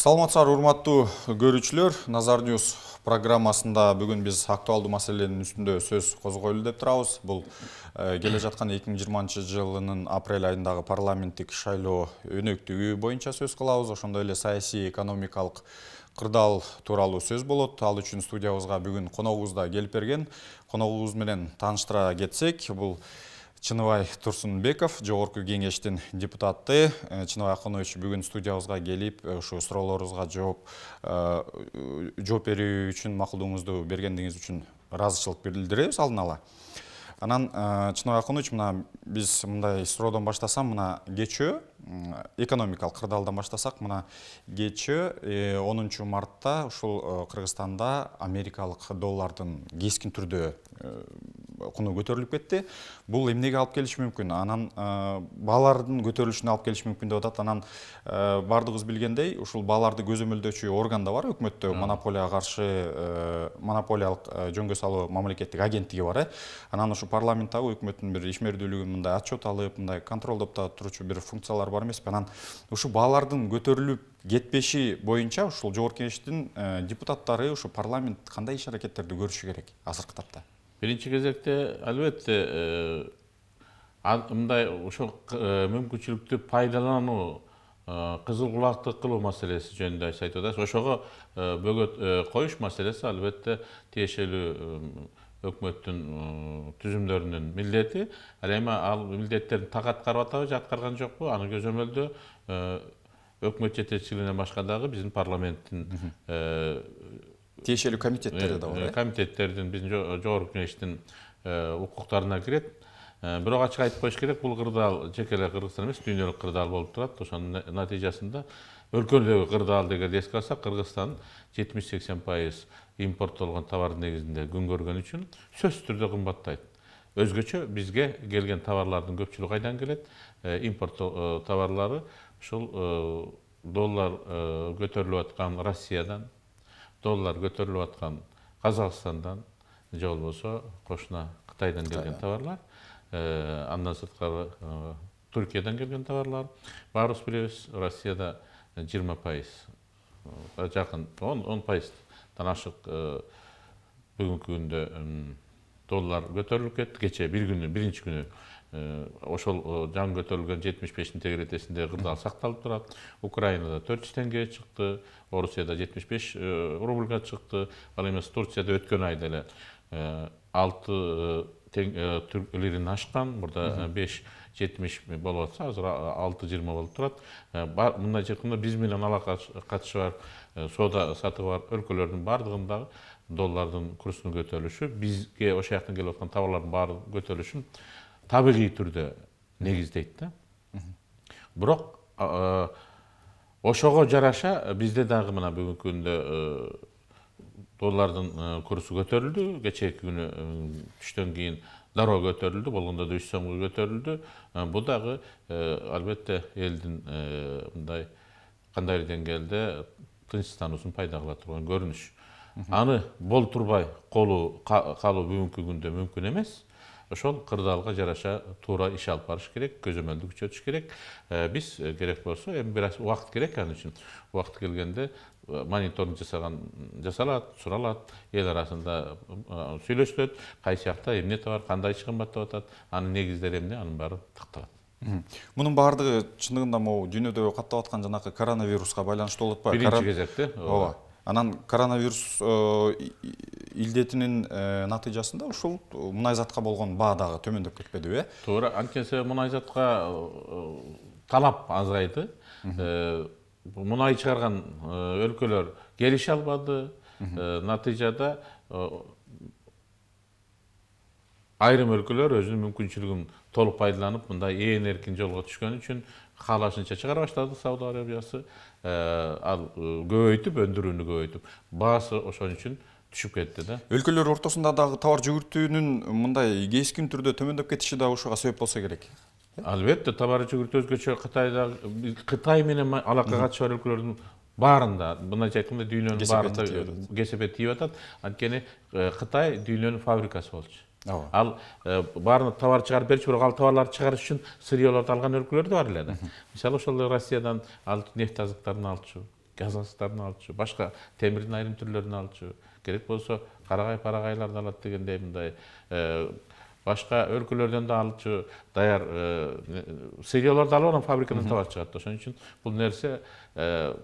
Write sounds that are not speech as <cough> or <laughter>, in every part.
саламатсыздар урматтуу көрүүчүлөр назар ньюс программасында бүгін біз актуалды маселенин үстінде сөз козгойлу деп турабыз Бұл э, келе жатқан 2020 миң жыйырманчы жылынын апрель айындагы парламенттик шайлоо өнөктүгү сөз қылауыз. ошондой эле саяси экономикалық қырдал туралы сөз болот ал үшін студиябызга бүгін қонауызда да берген коногубуз менен тааныштыра кетсек бул Чыныбай Турсунбеков, Жоғырқы кеңештин депутаты. Э, Чыныбай Ақынович бүгін студиябызга келіп, ұшу э, сұрауларыңызға жооп э, жооп берүү үшін макулдугуңузду бергендіңіз үшін разышылық билдиребиз алдын ала. Анан Чыныбай Ақынович, мына біз мындай сұралдан баштасам, мына кечөө экономикалық қырдалдан баштасақ, мына кечөө 10 мартта ушул Кыргызстанда америкалық доллардың кескин түрдө құны көтеріліп кетті бұл эмнеге алып келиши мүмкүн анан баалардын көтөрүлүшүнө алып келиши мүмкүн деп атат анан баардыгыбыз билгендей ушул бааларды көзөмөлдөөчү орган да бар өкмөттө монополияга каршы монополиялык жөнгө салуу мамлекеттик агенттиги бар э анан ушул парламент дагы өкмөттүн бир ишмердүүлүгүн мындай отчет алып мындай контролдоп да туруучу бир функциялар бар эмеспи анан ушул баалардын көтөрүлүп кетпеши боюнча ушул жогорку кеңештин э, депутаттары ушу парламент кандай иш аракеттерди көрүшү керек азыркы тапта Биринчи кезекте албетте мындай ошол мүмкүнчүлүктү пайдалануу кызыл кулактык кылуу маселеси жөнүндө айтып атасыз ошого бөгөт коюш маселеси албетте тиешелүү өкмөттүн түзүмдөрүнүн милдети ал эми ал милдеттерин так аткарып атабы же аткарган жокпу аны көзөмөлдөө өкмөт жетекчилигинен башка дагы биздин парламенттин тиешелүү комитеттерде э, да бар э, э? комитеттердин биздин жогорку кеңештин укуктарына кирет бирок ачык айтып коюш керек бул кырдаал жеке эле кыргызстан эмес дүйнөлүк кырдаал болуп турат ошонун натыйжасында өлкөдөгү кырдаалды эгерде эске алсак кыргызстан жетимиш сексен пайыз импорттолгон товардын негизинде күн көргөн үчүн сөзсүз түрдө кымбаттайт өзгөчө бизге келген товарлардын көпчүлүгү кайдан келет импорт товарлары ушул доллар көтөрүлүп аткан россиядан доллар көтеріліп жатқан қазақстандан же болбосо кошуна қытайдан келген товарлар андан сырткары түркиядан келген товарлар баарыбыз білеміз россияда жыйырма пайызга жакын он он пайыздан ашык бүгүнкү күндө доллар көтеріліп кетті кеше бір күнү бірінші күні Э, ошол э, жан көтөрүлгөн жетимиш бештин тегеретесинде кырдаал сакталып турат украинада төрт жүз теңгеге чыкты орусияда жетимиш беш э, рубльга чыкты ал эми турцияда өткөн айда эле алты түрк лирин ашкан мурда беш жетимиш болуп атса азыр алты жыйырма болуп турат мындай чыкканда биз менен ала катышы бар соода сатыгы бар өлкөлөрдүн баардыгында доллардын курсунун көтөрүлүшү бизге ошол жактан келип аткан товарлардын баары көтөрүлүшүн табиғи түрде негіздейді, да бирок ошого жараша бизде дагы мына бүгүнкү күндө доллардын курсу көтөрүлдү кечээки күнү түштөн кийин дароо көтөрүлдү болгондо да үч сомго көтөрүлдү бул дагы албетте элдин мындай кандайдыр деңгээлде тынчсыздануусун пайда кыла турган көрүнүш аны болтурбай калуу бүгүнкү күндө мүмкүн эмес ошол кырдаалга жараша туура иш алып барыш керек көзөмөлдү күчөтүш керек э, биз э, керек болсо эми бир аз убакыт керек ал үчүн убакыт келгенде э, мониторинг жасаган жасалат суралат эл арасында сүйлөшүлөт кайсы жакта эмне товар кандай кымбаттап атат анын негиздери эмне анын баары такталат мунун баардыгы чындыгында могу дүйнөдө каптап аткан жанакы коронавируска байланыштуу болуп атпайбы биринчи кезекте ооба анан коронавирус э, илдетинин э, натыйжасында ушул э, мунай затка болгон баа дагы төмөндөп кетпедиби э туура анткени мунай затка талап азайды мунай чыгарган өлкөлөр келише албады натыйжада айрым өлкөлөр өзүнүн мүмкүнчүлүгүн толық пайдаланып мындай ең еркін жолға түшкен үшін қалашынша шығара баштады сауд арабиясы ал көбөйтүп өндүрүүнү көбөйтүп баасы ошон үчүн түшүп кетти да өлкөлөр ортосунда дагы товар жүгүртүүнүн мындай кескин түрдө төмөндөп кетиши да ушуга себеп болсо керек албетте товар жүгүртүү өзгөчө кытайда кытай менен алака катышы бар өлкөлөрдүн баарында мындайча айтканда дүйнөнүн баарында кесепет тийип атат анткени э, кытай дүйнөнүн фабрикасы болчу ал э, баарына товар шығарып берші, бірақ ал товарларды чыгарыш үшін сырьелорду алған өлкөлөр бар эле да мисалы ошол россиядан нефть азыктарын алчу газ азыктарын алчу башка темірдің айрым түрлөрүн алчу керек болсо қарағай парағайларды алат дегендей мындай э, башка өлкөлөрдөн да алчу даяр э, сырьелорду алып анан фабрикадан товар чыгат ошон үчүн бул нерсе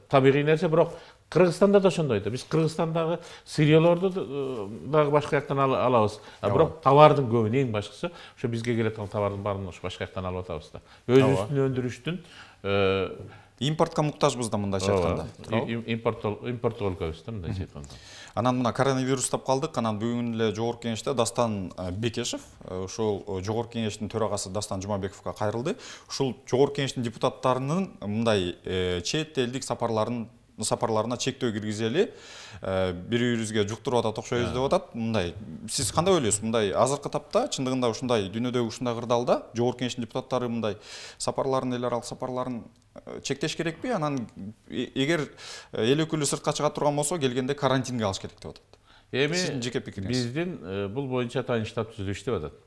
табигый нерсе бирок кыргызстанда да ошондой да биз кыргызстандагы сырьелорду э, дагы башка жактан алабыз бирок товардын көбүн эң башкысы ошо бизге келе аткан товардын баарын ошо башка жактан алып атабыз да өзүбүздүн өндүрүштүн э, импортко муктажбыз да мындайча айтканда туурабы импорттук өлкөбүз да мындайча айтканда анан мына коронавирус деп калдык анан бүгүн эле жогорку кеңеште дастан э, бекешев ушул жогорку кеңештин төрагасы дастан жумабековго кайрылды ушул жогорку кеңештин депутаттарынын мындай чет элдик сапарларын сапарларына чектөө киргизели бири э, бирибизге жуктуруп атат окшойбуз э. деп атат мындай сиз кандай ойлойсуз мындай азыркы тапта чындыгында ушундай дүйнөдөгү ушундай кырдаалда жогорку кеңештин депутаттары мындай сапарларын эл аралык сапарларын э, чектеш керекпи анан эгер эл өкүлү сыртка чыга турган болсо келгенде карантинге алыш керек деп атат эми сиздин жеке пикириңиз биздин бул боюнча штаб түзүлүш иштеп атат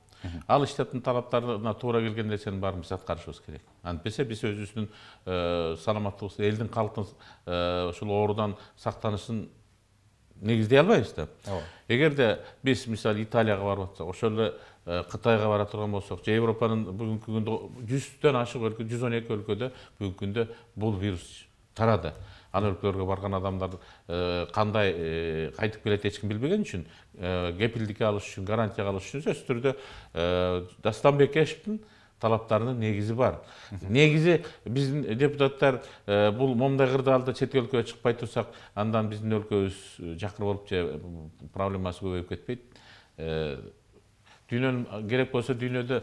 ал иштеттин талаптарына тура келген сен баарын биз аткарышыбыз керек антпесе биз өзүбүздүн э, саламаттыгыбызды элдин калктын э, ушул оорудан сактанышын негиздей албайбыз да ооба эгерде биз мисалы италияга барып атсак ошол эле э, кытайга бара турган болсақ же европанын бүгүнкү күндө жүздөн ашык өлкө жүз он эки өлкөдө бүгүнкү вирус тарады ана өлкөлөргө барган адамдар кандай э, кайтып э, келет эч ким билбеген үчүн кепилдикке э, алыш үчүн гарантияга алыш үчүн сөзсүз түрдө бекешевдин талаптарынын негизи бар негизи биздин депутаттар бул момундай кырдаалда чет өлкөгө чыкпай турсак андан биздин өлкөбүз жакыр болуп же проблемасы көбөйүп кетпейт дүйнөнүн керек болсо дүйнөдө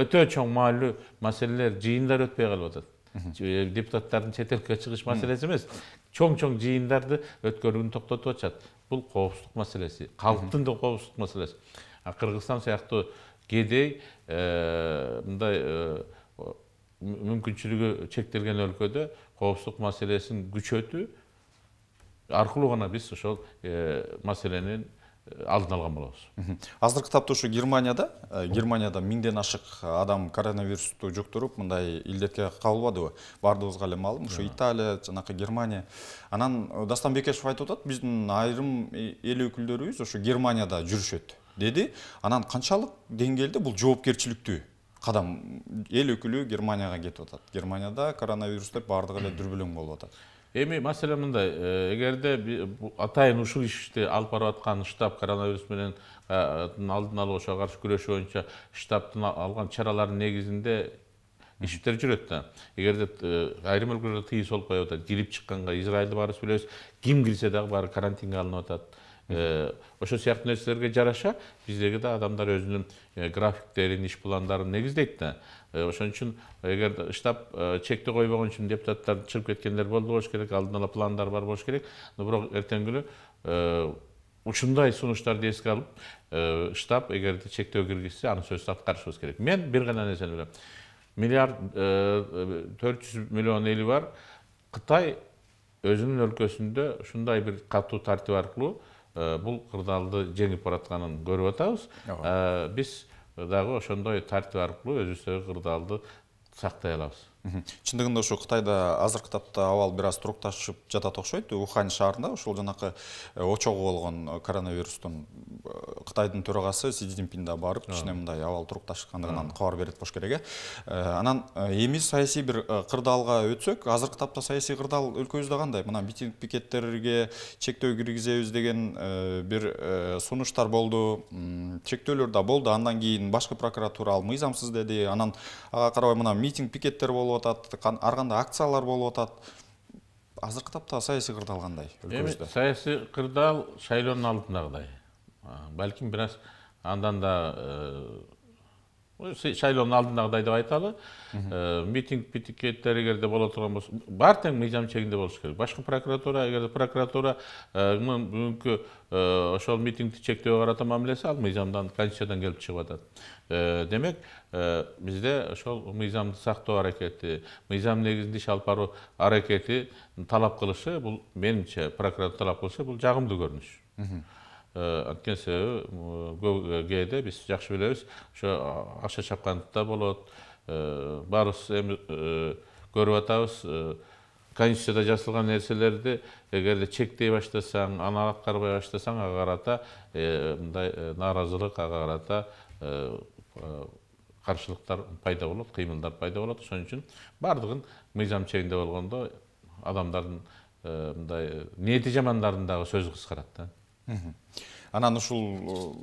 өтө чоң маанилүү маселелер жыйындар өтпөй калып атат депутаттардын өлкөгө чыгыш маселеси эмес чоң чоң жыйындарды өткөрүүнү токтотуп атышат бул коопсуздук маселеси калктын да коопсуздук маселеси кыргызстан сыяктуу кедей мындай мүмкүнчүлүгү чектелген өлкөдө коопсуздук маселесин күчөтүү аркылуу гана биз ошол маселенин алдын алған боламыз азыркы ушу германияда э, германияда миңден ашык адам коронавирусту жуктуруп мындай илдетке кабылбадыбы баардыгыбызга эле маалым ушу италия жанакы германия анан дастан бекешев айтып атат биздин айрым эл өкүлдөрүбүз ушу германияда жүрүшөт деди анан канчалык деңгээлде бул жоопкерчиликтүү кадам эл өкүлү германияга кетип атат германияда коронавирус деп баардыгы эле дүрбөлөң болуп атат эми маселе мындай э, эгерде атайын ушул ишти алып барып аткан штаб коронавирус менен э, алдын алуу ошого каршы күрөшүү боюнча штабтын алган чаралардын негизинде иштер жүрөт да эгерде э, айрым өлкөлөрдө тыюу болуп коюп атат кирип чыкканга израилди баарыбыз билебиз ким кирсе дагы баары карантинге алынып атат ошол сыяктуу нерселерге жараша биздеги да адамдар өзүнүн графиктерин иш пландарын негиздейт да ошон үчүн эгер штаб чекти койбогон үчүн депутаттар чыгып кеткендер болду болуш керек алдын ала пландар бар болуш керек бирок эртеңки күнү ушундай сунуштарды эске алып штаб эгерде чектөө киргизсе аны сөзсүз аткарышыбыз керек мен бир гана нерсени билем миллиард төрт жүз миллион эли бар кытай өзүнүн өлкөсүндө ушундай бир катуу тартип аркылуу бул кырдаалды жеңип баратканын көрүп атабыз биз Dağı oşondoy tart barplu özü söy qırdaldı saqtayalabız. чындыгында ушу кытайда азыркы тапта абал бир аз турукташып жатат окшойт ухань шаарында ушул жанакы э, очогу болгон э, коронавирустун э, кытайдын төрагасы си цзиньпин да барып кичине мындай абал турукташкандыгынан кабар берет болуш керек э анан эми саясий бир кырдаалга өтсөк азыркы тапта саясий кырдаал өлкөбүздө кандай мына митинг пикеттерге чектөө киргизебиз деген бир сунуштар болду чектөөлөр да болду андан кийин башкы прокуратура ал мыйзамсыз деди анан ага карабай мына митинг пикеттер болуп Арғанда акциялар болып атат азыркы тапта саясий кандай өлкөбүздө саясий кырдаал шайлоонун алдындагыдай балким бир аз андан да э, шайлоонун алдындагыдай деп айталы э, митинг пикеттер эгерде боло турган болсо баары тең мыйзам чегинде болуш керек башкы прокуратура эгерде прокуратуранын э, бүгүнкү э, ошол митингди чектөөгө карата мамилеси ал мыйзамдан конституциядан келип чыгып атат демек бизде ошол мыйзамды сактоо аракети мыйзам негизинде иш алып баруу аракети талап кылышы бул менимче прокуратура талап кылышы бул жагымдуу көрүнүш Э, анткени себеби көп э, кээде биз жакшы билебиз ошо акча чапкандыкта болот э, баарыбыз эми көрүп атабыз конституцияда жазылган нерселерди эгерде чектей баштасаң аны аткарбай баштасаң ага карата мындай нааразылык ага карата каршылыктар пайда болот кыймылдар пайда болот ошон үчүн баардыгын мыйзам чегинде болгондо адамдардын мындай ниети дагы сөзү кыскарат да анан ушул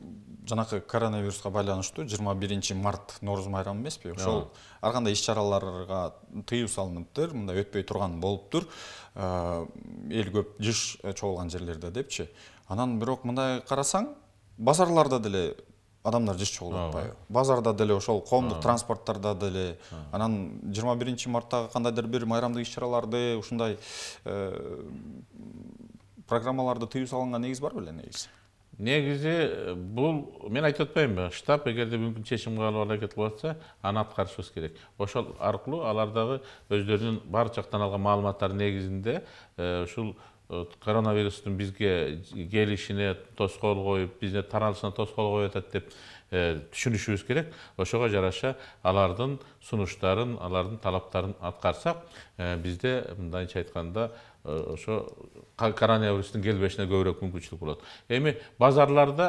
жанакы коронавируска байланыштуу жыйырма биринчи март нооруз майрамы эмеспи ошол ар кандай иш чараларга тыюу салыныптыр мындай өтпөй турган болуптур э, эл көп жыш э, чогулган жерлерде депчи анан бирок мындай карасаң базарларда деле адамдар жыш чогулуп атпайбы базарда деле ошол коомдук транспорттарда деле анан жыйырма биринчи марттагы кандайдыр бир майрамдык иш чараларды ушундай э, программаларды тыю салынған негіз бар ба негізі негізі э, бұл мен айтып атпаймын ба штаб егер де мүмкін шешім қабылдауға әрекет қылып жатса аны атқарыш керек ошол арқылы алардағы өздерінің бар жақтан алган маалыматтар негізінде э, ушул э, коронавирустун бизге келишине тоскоол коюп бизде таралышына тоскоол коюп атат деп түшүнүшүбүз керек ошого жараша алардын сунуштарын алардын талаптарын аткарсак бизде мындайча айтканда ошо э, коронавирустун келбешине көбүрөөк мүмкүнчүлүк болот эми базарларда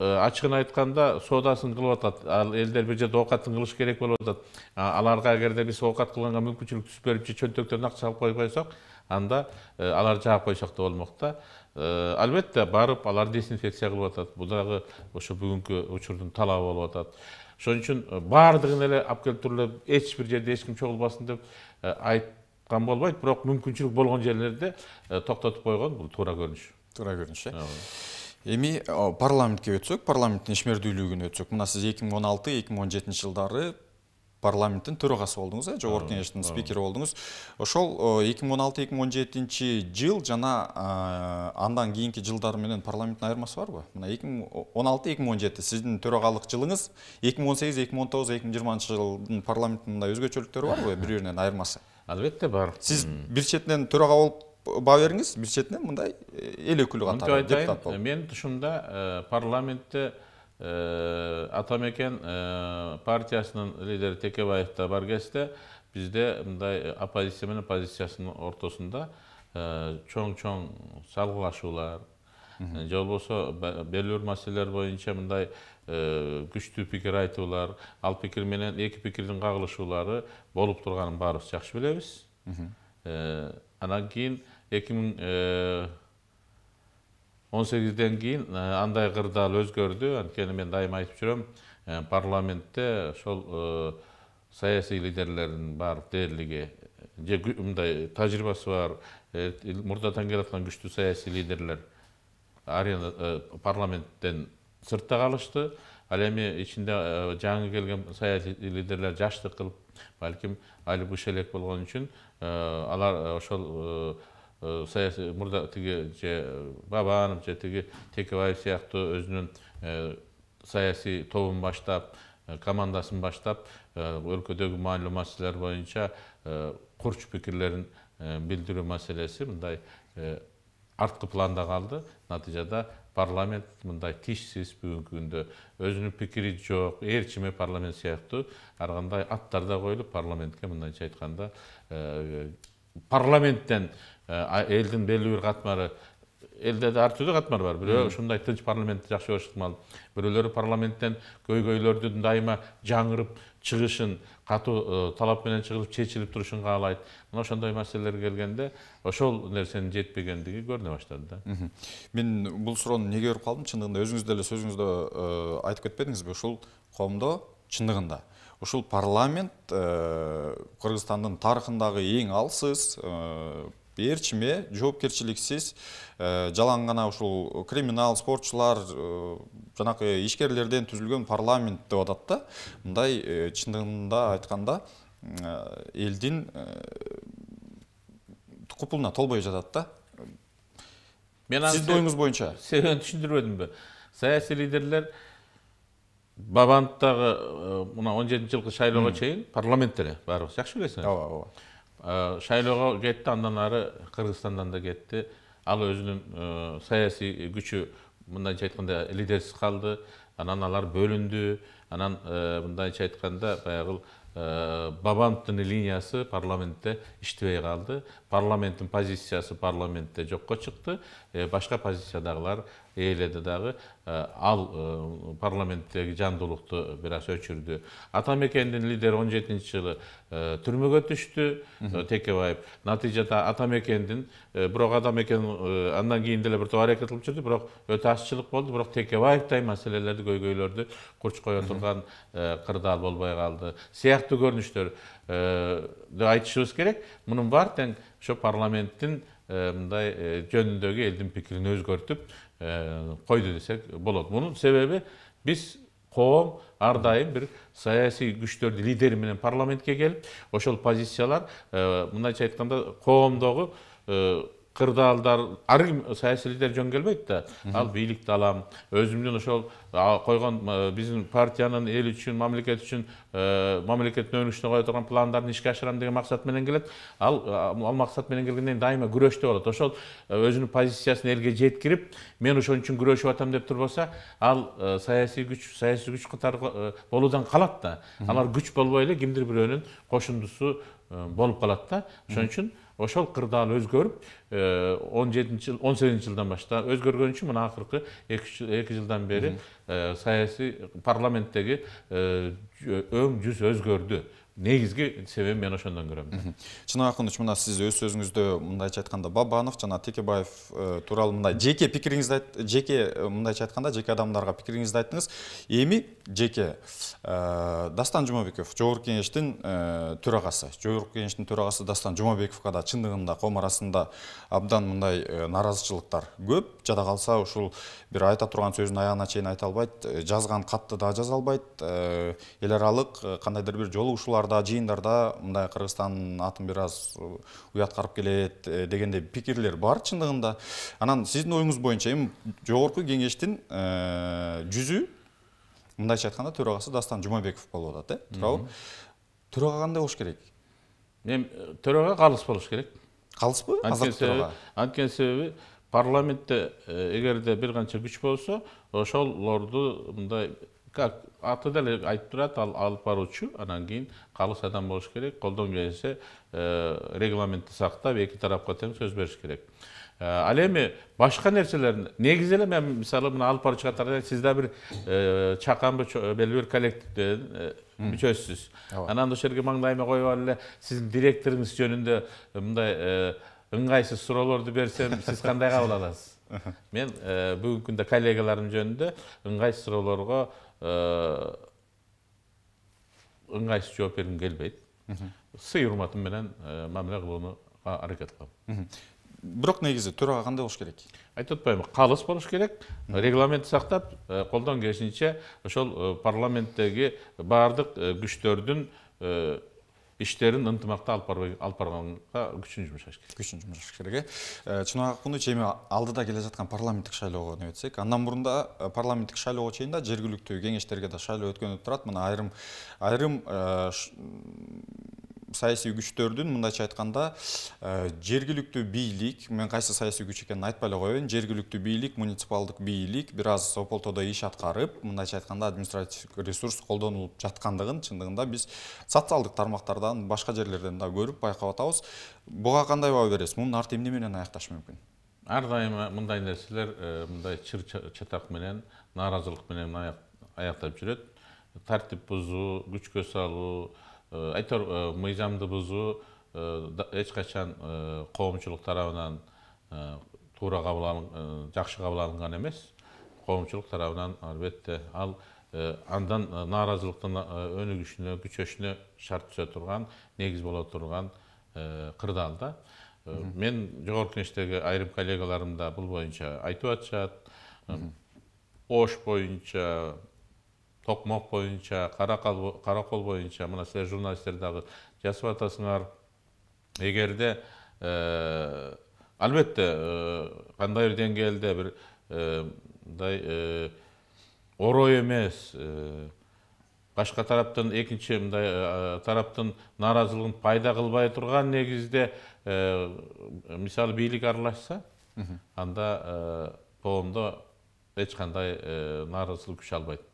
э, ачыгын айтканда соодасын кылып атат ал элдер бир жерде оокатын кылыш керек болуп атат аларга эгерде биз оокат кылганга мүмкүнчүлүк түзүп берип же чөнтөктөрүнө акча алып коюп койсок анда э, алар жаап койсок да болмок да албетте барып алар дезинфекция кылып атат бул дагы ушу бүгүнкү учурдун талабы болуп атат ошон үчүн баардыгын эле алып келип туруп эле эч бир жерде эч ким чогулбасын деп айт болмайды бірақ мүмкіншілік болған жерлерде э, тоқтатып қойған бұл тура көрініш тура көрініш иә э? эми парламентке өтсөк парламенттин ишмердүүлүгүнө өтсөк мына сиз эки миң он алты эки миң он жетинчи жылдары парламенттин төрагасы болдуңуз э жогорку кеңештин спикери болдуңуз ошол эки миң он алты эки миң он жетинчи жыл жана э, андан кийинки жылдар менен парламенттин айырмасы барбы мына эки миң он алты эки миң он жети сиздин төрагалык жылыңыз эки миң он сегиз эки миң он тогуз эки миң жыйырманчы жылдын парламенттин мындай өзгөчөлүктөрү барбы бири биринен айырмасы албетте бар сіз бір четинен төраға болып баа бериңиз бир четинен мындай ел өкүлү катары депутат болып мен тушумда парламентте атамекен партиясының партиясынын текебаев бар кезде бізде мындай оппозиция мен позициясынын ортосунда чоң чоң салгылашуулар же болбосо белгилүү маселелер боюнча мындай э, күчтүү пикир айтуулар ал пикир менен эки пикирдин кагылышуулары болуп турганын баарыбыз жакшы билебиз э, анан кийин эки миң э, он сегизден кийин андай кырдаал өзгөрдү анткени мен дайыма айтып жүрөм парламентте ошол саясий лидерлердин баары дээрлиги же мындай тажрыйбасы бар мурда келаткан күчтүү саясий лидерлер арена э, парламенттен сыртта қалышты ал эми ичинде э, жаңы келген саясий лидерлер жаштык кылып балким али элек болгон үчүн э, алар ошол саясий мурда тиги же бабанов же тиги текебаев сыяктуу өзүнүн саясий тобун баштап командасын баштап өлкөдөгү маалымат маселелер боюнча курч пикирлерин билдирүү маселеси мындай артқы планда қалды натыйжада парламент мындай тишсиз бүгүнкү күндө өзүнүн пикири жок ээрчиме парламент сыяктуу ар кандай аттар да коюлуп парламентке мындайча айтканда э, парламенттен элдин белгилүү бир катмары элде да ар түрдүү катмар бар бирөө ушундай тынч парламент жакшы болуш ыктымал бирөөлөрү парламенттен көйгөйлөрдүн дайыма жаңырып чыгышын катуу э, талап менен чыгылып чечилип турушун каалайт мына ошондой маселелер келгенде ошол нерсенин жетпегендиги көрүнө баштады да мен бул суроону неге берип калдым чындыгында өзүңүз деле сөзүңүздө э, айтып кетпедиңизби ушул коомдо чындыгында ушул парламент э, кыргызстандын тарыхындагы эң алсыз ээрчиме жоопкерчиликсиз э, жалаң гана ушул криминал спортчулар э, жанакы ишкерлерден түзүлгөн парламент деп атат да мындай э, чындыгында айтканда элдин купулуна толбой жатат да мен сиздин оюңуз боюнча себебин түшүндүрбөдүмбү саясий лидерлер бабановдагы мына он жетинчи жылкы шайлоого чейин парламентте эле баарыбыз жакшы билесиңер ооба ооба шайлоого кетти андан ары кыргызстандан да кетти ал өзүнүн саясий күчү мындайча айтканда лидерсиз калды анан алар бөлүндү анан мындайча айтканда баягы бабановдун линиясы парламентте иштебей қалды. парламенттин позициясы парламентте жокко чыкты башка позициядагылар ээледи дагы ал парламенттеги жандуулукту бир аз өчүрдү ата мекендин лидери он жылы түрмөгө түштү текебаев натыйжада ата мекендин бирок ата мекен андан кийин деле бир топ аракет кылып жүрдү бирок өтө азчылык болду бирок Сияқты маселелерди көйгөйлөрдү курчкое турган кырдаал болбой калды сыяктуу көрүнүштөр айтышыбыз керек мунун бар тең ошо парламенттин мындай жөнүндөгү элдин пикирин өзгөртүп койду десек болот мунун себеби биз коом ар дайым бир саясий күчтөрдүн лидери менен парламентке келип ошол позициялар мындайча айтканда коомдогу кырдаалдар ар ким саясий лидер жөн келбейт да ал бийликти алам өзүмдүн ошол койгон биздин партиянын эл үчүн мамлекет үчүн мамлекеттин өнүгүшүнө кое турган пландарын ишке ашырам деген максат менен келет ал ал максат менен келгенден кийин дайыма күрөштө болот ошол өзүнүн позициясын элге жеткирип мен ошон үчүн күрөшүп атам деп турбаса ал саясий күч саясий күч катары болуудан калат да алар күч болбой эле кимдир бирөөнүн кошундусу болуп калат да ошон үчүн ошол кырдаал өзгөрүп э, он жетинчи жыл он сегизинчи жылдан баштап үчүн мына акыркы эки жылдан бери э, саясий парламенттеги э, өң жүз өзгөрдү негізгі себебі мен ошондон көрөм чын акынович мына сиз өз сөзүңүздө мындайча айтканда бабанов жана текебаев э, тууралуу мындай жеке пикириңизди жеке э, мындайча айтканда жеке адамдарга пикириңизди айттыңыз эми жеке э, дастан жумабеков жогорку кеңештин төрагасы жогорку кеңештин төрагасы дастан жумабековго да чындыгында коом арасында абдан мындай нааразычылыктар көп жада калса ушул бир айта турган сөзүн аягына чейин айта албайт жазган катты да жаза албайт эл аралык кандайдыр бир жолугушуулар клубтарда жиындарда мындай қырғызстан атын біраз ұят қарып келеді дегенде пикирлер бар шындығында анан сиздин оюңуз боюнча эми жогорку кеңештин жүзү мындайча айтканда төрагасы дастан жумабеков болуп атат э туурабы төрага кандай болуш керек эми төрага калыс болуш керек калыспы азыркы төрага анткени себеби парламентте эгерде бир канча күч болсо ошолорду мындай как аты деле айтып турат ал алып баруучу анан кийин калыс адам болуш керек колдон келсе регламентти сактап эки тарапка тең сөз бериш керек ал эми башка нерселерин негизи эле мен мисалы мына алып баруучу катары сиз да бир чаканбы белгилүү бир коллективдин мүчөсүсүз анан ошол жерге маңдайыма коюп алып эле сиздин директоруңуз жөнүндө мындай ыңгайсыз суроолорду берсем сиз кандай кабыл аласыз <laughs> мен e, бүгүнкү күндө коллегаларым жөнүндө ыңгайсыз суроолорго ыңғайсыз жауап бергім келбейді сый урматым менен мамиле кылууга аракет кылам бирок негизи төраға кандай болуш керек айтып атпаймынбы калыс болуш керек регламентти сактап колдон келишинче ошол парламенттеги баардык күчтөрдүн иштерин ынтымакта алып барбай алып барганга күчүн жумшаш керек күчүн жумшаш керек э чынбак акунду эми алдыда келе жаткан парламенттик шайлоого эне андан мурун да парламенттик шайлоого чейин да жергиликтүү кеңештерге да шайлоо өткөнү турат мына айрым айрым саяси күчтөрдүн мындайча айтканда э, жергиликтүү бийлик мен кайсы саясий күч экенин айтпай эле коеюн жергиликтүү бийлик муниципалдык бийлик бир аз ополтодо иш аткарып мындайча айтканда административдик ресурс колдонулуп жаткандыгын чындыгында биз социалдык тармактардан башка жерлерден да көрүп байкап атабыз буга кандай баа бересиз мунун арты эмне менен аякташы мүмкүн ар дайым э, мындай нерселер э, мындай чыр чатак менен нааразылык менен аяктап жүрөт тартип бузуу күчкө салуу Э, айтор э, мыйзамды бузуу э, эч качан коомчулук тарабынан туура кабыл алынан жакшы кабыл алынган эмес коомчулук тарабынан албетте ал андан нааразылыктын өнүгүшүнө күчөшүнө шарт түшө турган негиз боло турган кырдаал да мен жогорку кеңештеги айрым коллегаларым да бул боюнча айтып атышат ош боюнча токмок боюнча қарақол бойынша, мына силер журналисттер дагы жазып атасыңар эгерде э, э, қандай бір деңгээлде бір мындай э, орой эмес башка тараптын экинчи мындай тараптын нааразылыгын пайда кылбай турган негизде мисалы бийлик аралашса анда коомдо эч кандай нааразылык күч албайт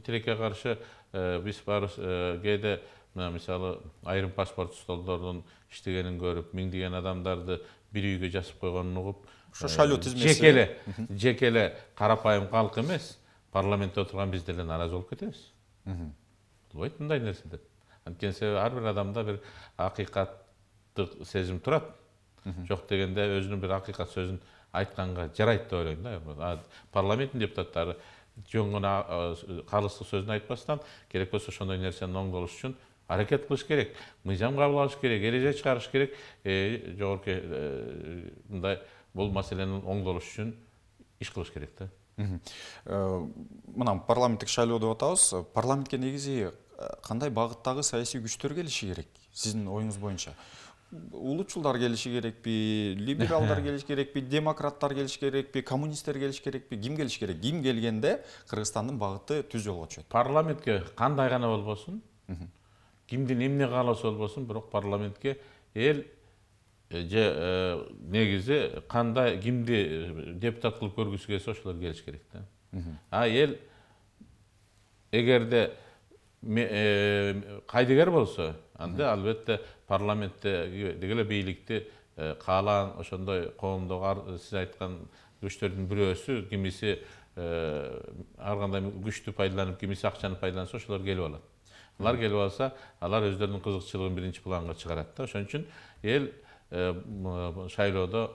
тилекке каршы э, биз баарыбыз э, кээде мына мисалы айрым паспорт столдордун иштегенин көрүп миңдеген адамдарды бир үйгө жасып койгонун угуп ошо шайлоо тизмеси э, жеке эле жеке эле карапайым калк эмес парламентте отурган биз деле нааразы болуп кетебиз болбойт мындай нерсе деп анткени себеби ар бир адамда бир акыйкаттык сезим турат жок дегенде өзүнүн бир акыйкат сөзүн айтканга жарайт деп ойлойм да парламенттин депутаттары жөн гана калыстык сөзүн айтпастан керек болсо ошондой оң оңдолуш үчүн аракет кылыш керек мыйзам кабыл алыш керек эреже чыгарыш керек жогорку мындай бул маселенин оңдолуш үчүн иш кылыш керек да мына парламенттик шайлоо деп атабыз парламентке негизи кандай багыттагы саясий күчтөр келиши керек сиздин оюңуз боюнча улутчулдар келиши керекпи либералдар <laughs> келиш керекпи демократтар келиш керекпи коммунисттер келиш керекпи ким келиш керек ким келгенде кыргызстандын багыты түз жолго түшөт парламентке кандай гана болбосун кимдин эмне каалоосу болбосун бирок парламентке эл э, же э, негизи кандай кимди э, депутат кылып көргүсү келсе ошолор келиш керек да а эл эгерде кайдыгер болсо анда албетте парламентте эле бийликти э, каалаган ошондой коомдогу э, сиз айткан күчтөрдүн бирөөсү кимиси э, ар кандай күчтү пайдаланып кимиси акчаны пайдаланса ошолор келип алат алар келип алса алар өздөрүнүн кызыкчылыгын биринчи планга чыгарат да ошон үчүн эл шайлоодо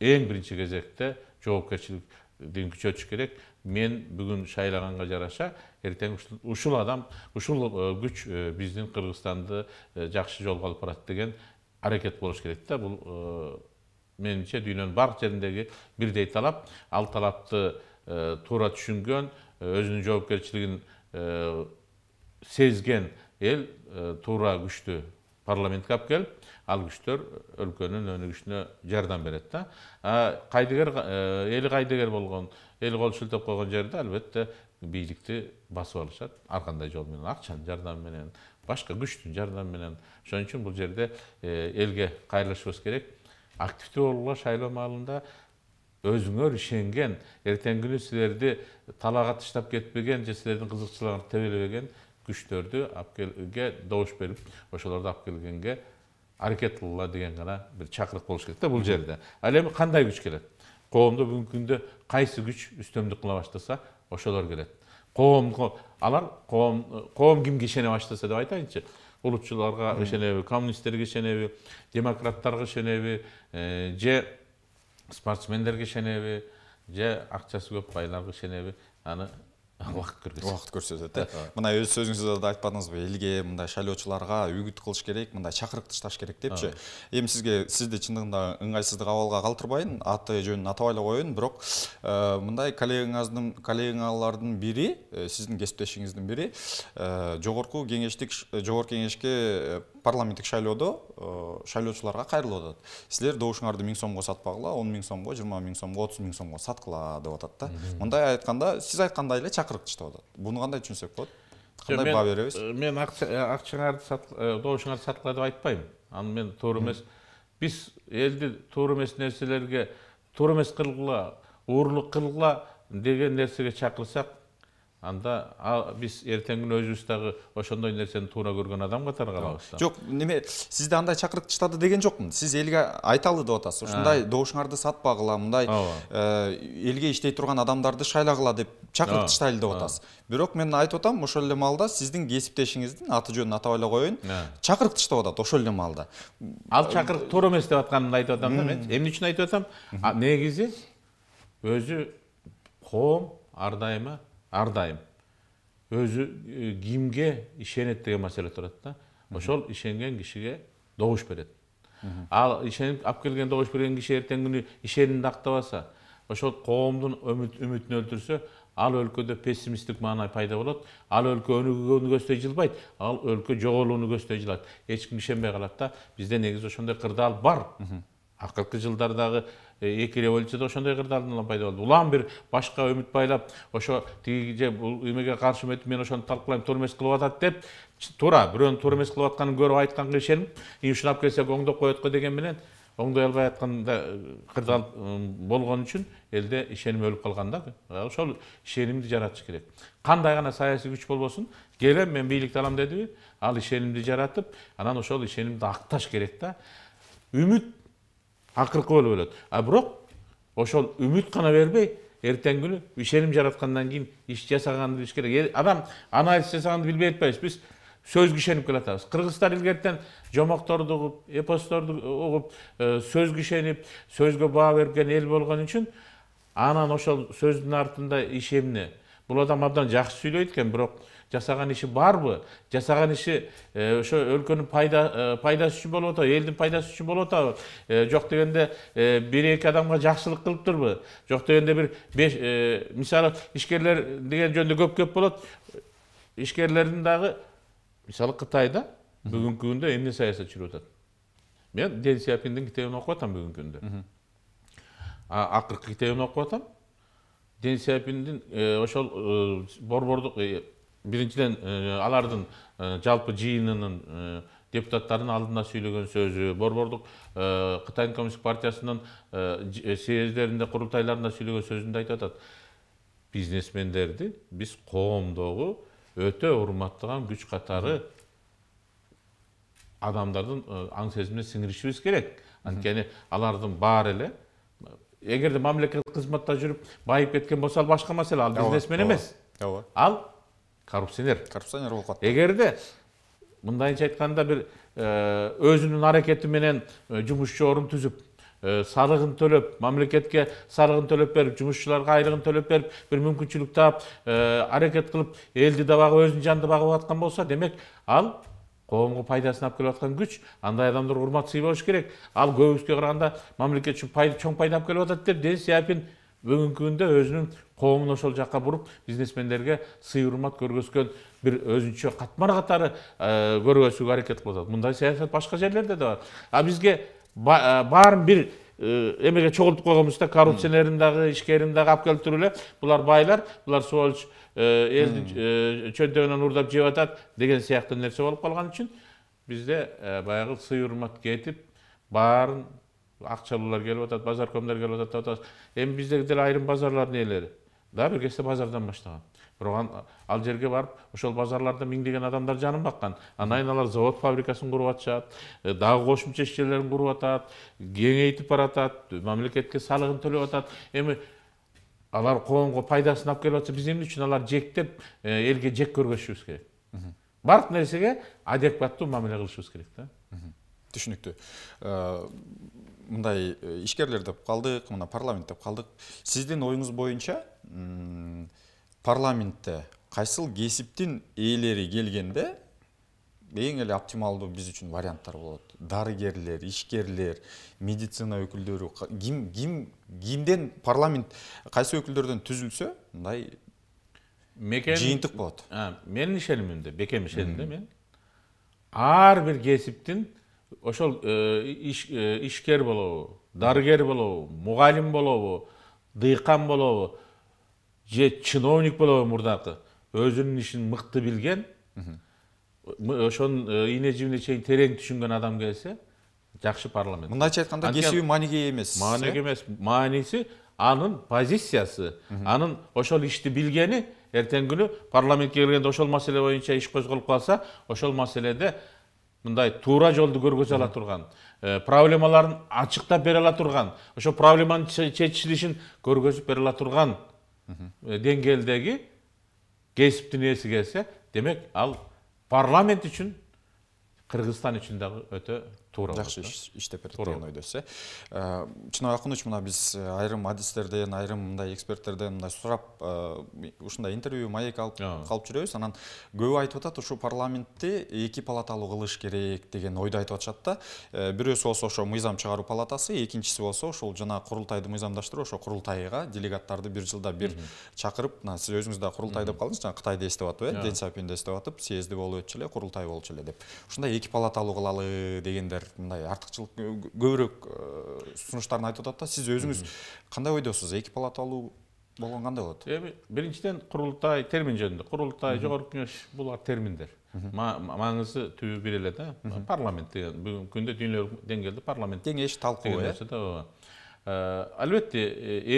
эң биринчи кезекте жоопкерчиликти күчөтүш керек мен бүгін шайлағанға жараша ертең ушул адам ушул күч биздин кыргызстанды жакшы жолго алып барат деген аракет болуш керек да бул менимче дүйнөнүн баардык жериндеги бирдей талап ал талапты туура түшүнгөн өзүнүн жоопкерчилигин сезген эл туура күчтүү парламентке алып келіп ал күчтөр өлкөнүн өнүгүшүнө жардам берет да кайдыгер эл кайдыгер болгон эл кол шилтеп койгон жерде албетте бийликти басып алышат ар кандай жол менен акчанын жардамы менен башка күчтүн жардамы менен ошон үчүн бул жерде элге кайрылышыбыз керек активдүү болгула шайлоо маалында өзүңөр ишенген эртеңки күнү силерди талаага таштап кетпеген же силердин кызыкчылыгыңарды тебелебеген күштөрдү алып добуш берип ошолорду алып келгенге аракет кылгыла деген гана бир чакырык болуш керек да бул жерде ал эми кандай күч келет коомдо бүгүнкү күндө кайсы күч үстөмдүк кыла баштаса ошолор келет коомго алар коом коом кимге ишене баштаса деп айтайынчы улутчуларга ишенеби коммунисттерге ишенеби демократтарга ишенеби э, же спортсмендерге ишенеби же акчасы көп байларга ишенеби аны уақыт көрсетеді уақыт көрсетеді мына өз сөзіңізде да айтпадыңыз ғой елге мындай шайлоочуларга үгіт кылыш керек мындай чакырык ташташ керек депчи эми сізге сізді чындыгында ыңғайсыздық абалга калтырбайын аты жөнүн атап эле коеюн бирок мындай коллегаңыздын коллегалардын бири э, сиздин кесиптешиңиздин бири э, жогорку кеңештик э, жогорку кеңешке парламенттік шайлоодо э, шайлоочуларга кайрылып атат силер добушуңарды миң сомго сатпагыла он миң сомго жыйырма миң сомго отуз миң сомго саткыла деп атат да мындай айтканда сиз айткандай эле чакырык деп атат буну кандай түшүнсөк болот кандай баа беребиз э, мен акчаңарды э, добушуңарды саткыла деп айтпайм аны мен туура эмес биз элди туура эмес нерселерге туура эмес кылгыла уурулук кылгыла деген нерсеге чакырсак анда биз эртең күнү өзүбүз дагы ошондой нерсени туура көргөн адам катары калабыз да жок неме сизди андай таштады деген жокмун сиз элге айталы деп атасыз ушундай добушуңарды сатпагыла мындай элге иштей турган адамдарды шайлагыла деп чакырып таштайлы деп атасыз бирок мен айтып атам ошол эле маалда сиздин кесиптешиңиздин аты жөнүн атап эле коеюн таштап атат ошол эле маалда ал чакырык туура эмес деп атканымды айтып атам да мен эмне үчүн айтып атам негизи өзү коом ар дайыма дайым өзү кимге ишенет деген маселе турат да ошол ишенген кишиге добуш берет ал ишенип алып келген добуш берген киши эртеңи күнү ишенимди актабаса ошол коомдун үмүтүн өлтүрсө ал өлкөдө пессимисттик маанай пайда болот ал өлкө өнүгүүнү көздөй жылбайт ал өлкө жоголууну көздөй жылат эч ким ишенбей калат да бизде негизи ошондой кырдаал бар акыркы жылдардагы эки эле болчу ошондой кырдаалдан пайда болду улам бир башка үмүт байлап ошо тиги же бул эмеге каршы эметип мен ошону талкуулайм туура эмес кылып атат деп туура бирөөнүн туура эмес кылып атканын көрүп айтканга ишенип ушуну алып келсек оңдоп коет го деген менен оңдой албай атканда кырдаал болгон үчүн элде ишеним өлүп калган да ошол ишенимди жаратыш керек кандай гана саясий күч болбосун келем мен бийликти алам дедиби ал ишенимди жаратып анан ошол ишенимди акташ керек да үмүт акыркы болуп өлөт а бирок ошол үмүт гана бербей эртеңки күнү ишеним жараткандан кийин иш жасаганды билиш керек адам анализ жасаганды билбей атпайбыз биз сөзгө ишенип келе атабыз кыргыздар илгертен жомокторду угуп эпосторду угуп сөзгө ишенип сөзгө баа берген эл болгон үчүн анан ошол сөздүн артында иш эмне бул адам абдан жакшы сүйлөйт экен бирок жасаған иши барбы жасаған иши ошо өлкөнүн пайда пайдасы үчүн болуп атабы элдин пайдасы үчүн болуп атабы жок дегенде бир эки адамга жакшылык кылыптырбы жок дегенде бир беш мисалы ишкерлер деген жөнүндө көп көп болот ишкерлердин дагы мисалы кытайда бүгүнкү күндө эмне саясат жүрүп атат мен ден сяопиндин китебин окуп атам бүгүнкү күндө акыркы китебин окуп атам ден сяпиндин ошол борбордук биринчиден алардын жалпы жыйынынын депутаттардын алдында сүйлөгөн сөзү борбордук кытайдын коммунист партиясынын съездеринде курултайларында сүйлөгөн сөзүндө айтып атат бизнесмендерди биз коомдогу өтө урматтаган күч катары адамдардын аң сезимине сиңиришибиз керек анткени алардын баары эле эгерде мамлекеттик кызматта жүрүп байып кеткен болсо ал башка маселе ал бизнесмен эмес ооба ал коррупционер коррупционер болып калат эгерде мындайынча айтканда бир э, өзүнүн аракети менен э, жумушчу орун түзүп э, салыгын төлөп мамлекетке салыгын төлөп берип жумушчуларга айлыгын төлөп берип бир мүмкүнчүлүк таап аракет кылып элди да өзүнүн жанын жанды багып аткан болсо демек ал коомго пайдасын алып келип аткан күч андай адамдар урмат болуш керек ал көбүбүзгө караганда мамлекет үчүн пайда чоң пайда алып келип атат деп бүгүнкү күндө өзүнүн коомун ошол жака буруп бизнесмендерге сый урмат көргөзгөн бир өзүнчө катмар катары э, көргөзүүгө аракет кылып атат мындай саясат башка жерлерде да бар а бизге баарын э, бир э, эмеге чогултуп койгонбуз да коррупционерин дагы ишкерин дагы алып келип туруп эле булар байлар булар сволочь элдин чөнтөгүнөн уурдап жеп атат деген сыяктуу нерсе болуп калган үчүн бизде баягы сый урмат кетип баарын акчалуулар келип атат базаркомдор келип атат деп атабыз эми биздеги деле айрым базарлардын ээлери да бир кезде базардан баштаган бирок ал жерге барып ошол базарларда миңдеген адамдар жанын баккан андан кийин алар завод фабрикасын куруп атышат дагы кошумча иш жерлерин куруп атат кеңейтип баратат мамлекетке салыгын төлөп атат эми алар коомго пайдасын алып келип атса биз эмне үчүн аларды жектеп элге жек көргөзүшүбүз керек баардык нерсеге адекваттуу мамиле кылышыбыз керек да түшүнүктүү мындай э, ишкерлер деп қалдық мына парламент деп қалдық сіздің ойыңыз бойынша парламентте қайсыл кесиптин ээлери келгенде эң эле оптималдуу биз үчүн варианттар болот дарыгерлер ишкерлер медицина өкүлдөрү ким ким кимден парламент кайсы өкүлдөрдөн түзүлсө мындай мекен жыйынтык болот менин ишенимимде бекем ишенимде мен ар бир кесиптин ошол ишкер болобу дарыгер болобу мугалим болобу дыйкан болобу же чиновник болобу мурдакы өзүнүн ишин мыкты билген ошонун ийне жибине чейин терең түшүнгөн адам келсе жакшы парламент мындайча айтканда кесиби мааниге эмес мааниге эмес мааниси анын позициясы анын ошол ишти билгени эртеңки күнү парламентке келгенде ошол маселе боюнча иш козголуп калса ошол маселеде мындай туура жолду көргөзө ала турган э, проблемаларын ачыктап бере ала турган ошол проблеманын чечилишин көргөзүп бере ала турган э, деңгээлдеги кесиптин ээси келсе демек ал парламент үчүн кыргызстан үчүн дагы өтө тура жақсы иштеп берет деген ойдосыз э чын окунуч мына биз айрым адистерден айрым мындай эксперттерден мындай сурап ушундай интервью маек алып калып жүрөбүз анан көбү айтып атат ушул парламентти эки палаталуу кылыш керек деген ойду айтып атышат да бирөөсү болсо ошо мыйзам чыгаруу палатасы экинчиси болсо ушул жана курултайды мыйзамдаштыруу ошо курултайга делегаттарды бир жылда бир чакырып мына сиз өзүңүз да курултай деп калдыңыз жана кытайды эстеп атып э ден сяопинди эстеп атып съезди болуп өтчү эле курултай болчу эле деп ушундай эки палаталуу кылалы дегендер мындай артықшылық көбірек э, ұсыныштарын айтып жатады да сіз өзіңіз қандай ойдасыз екі палата алу болған қандай болады эми биринчиден курултай термин жөнүндө курултай жогорку кеңеш булар терминдер маңызы түбү бир эле да парламент деген бүгүнкү күндө дүйнөлүк деңгээлде парламент кеңеш талкуу ооба албетте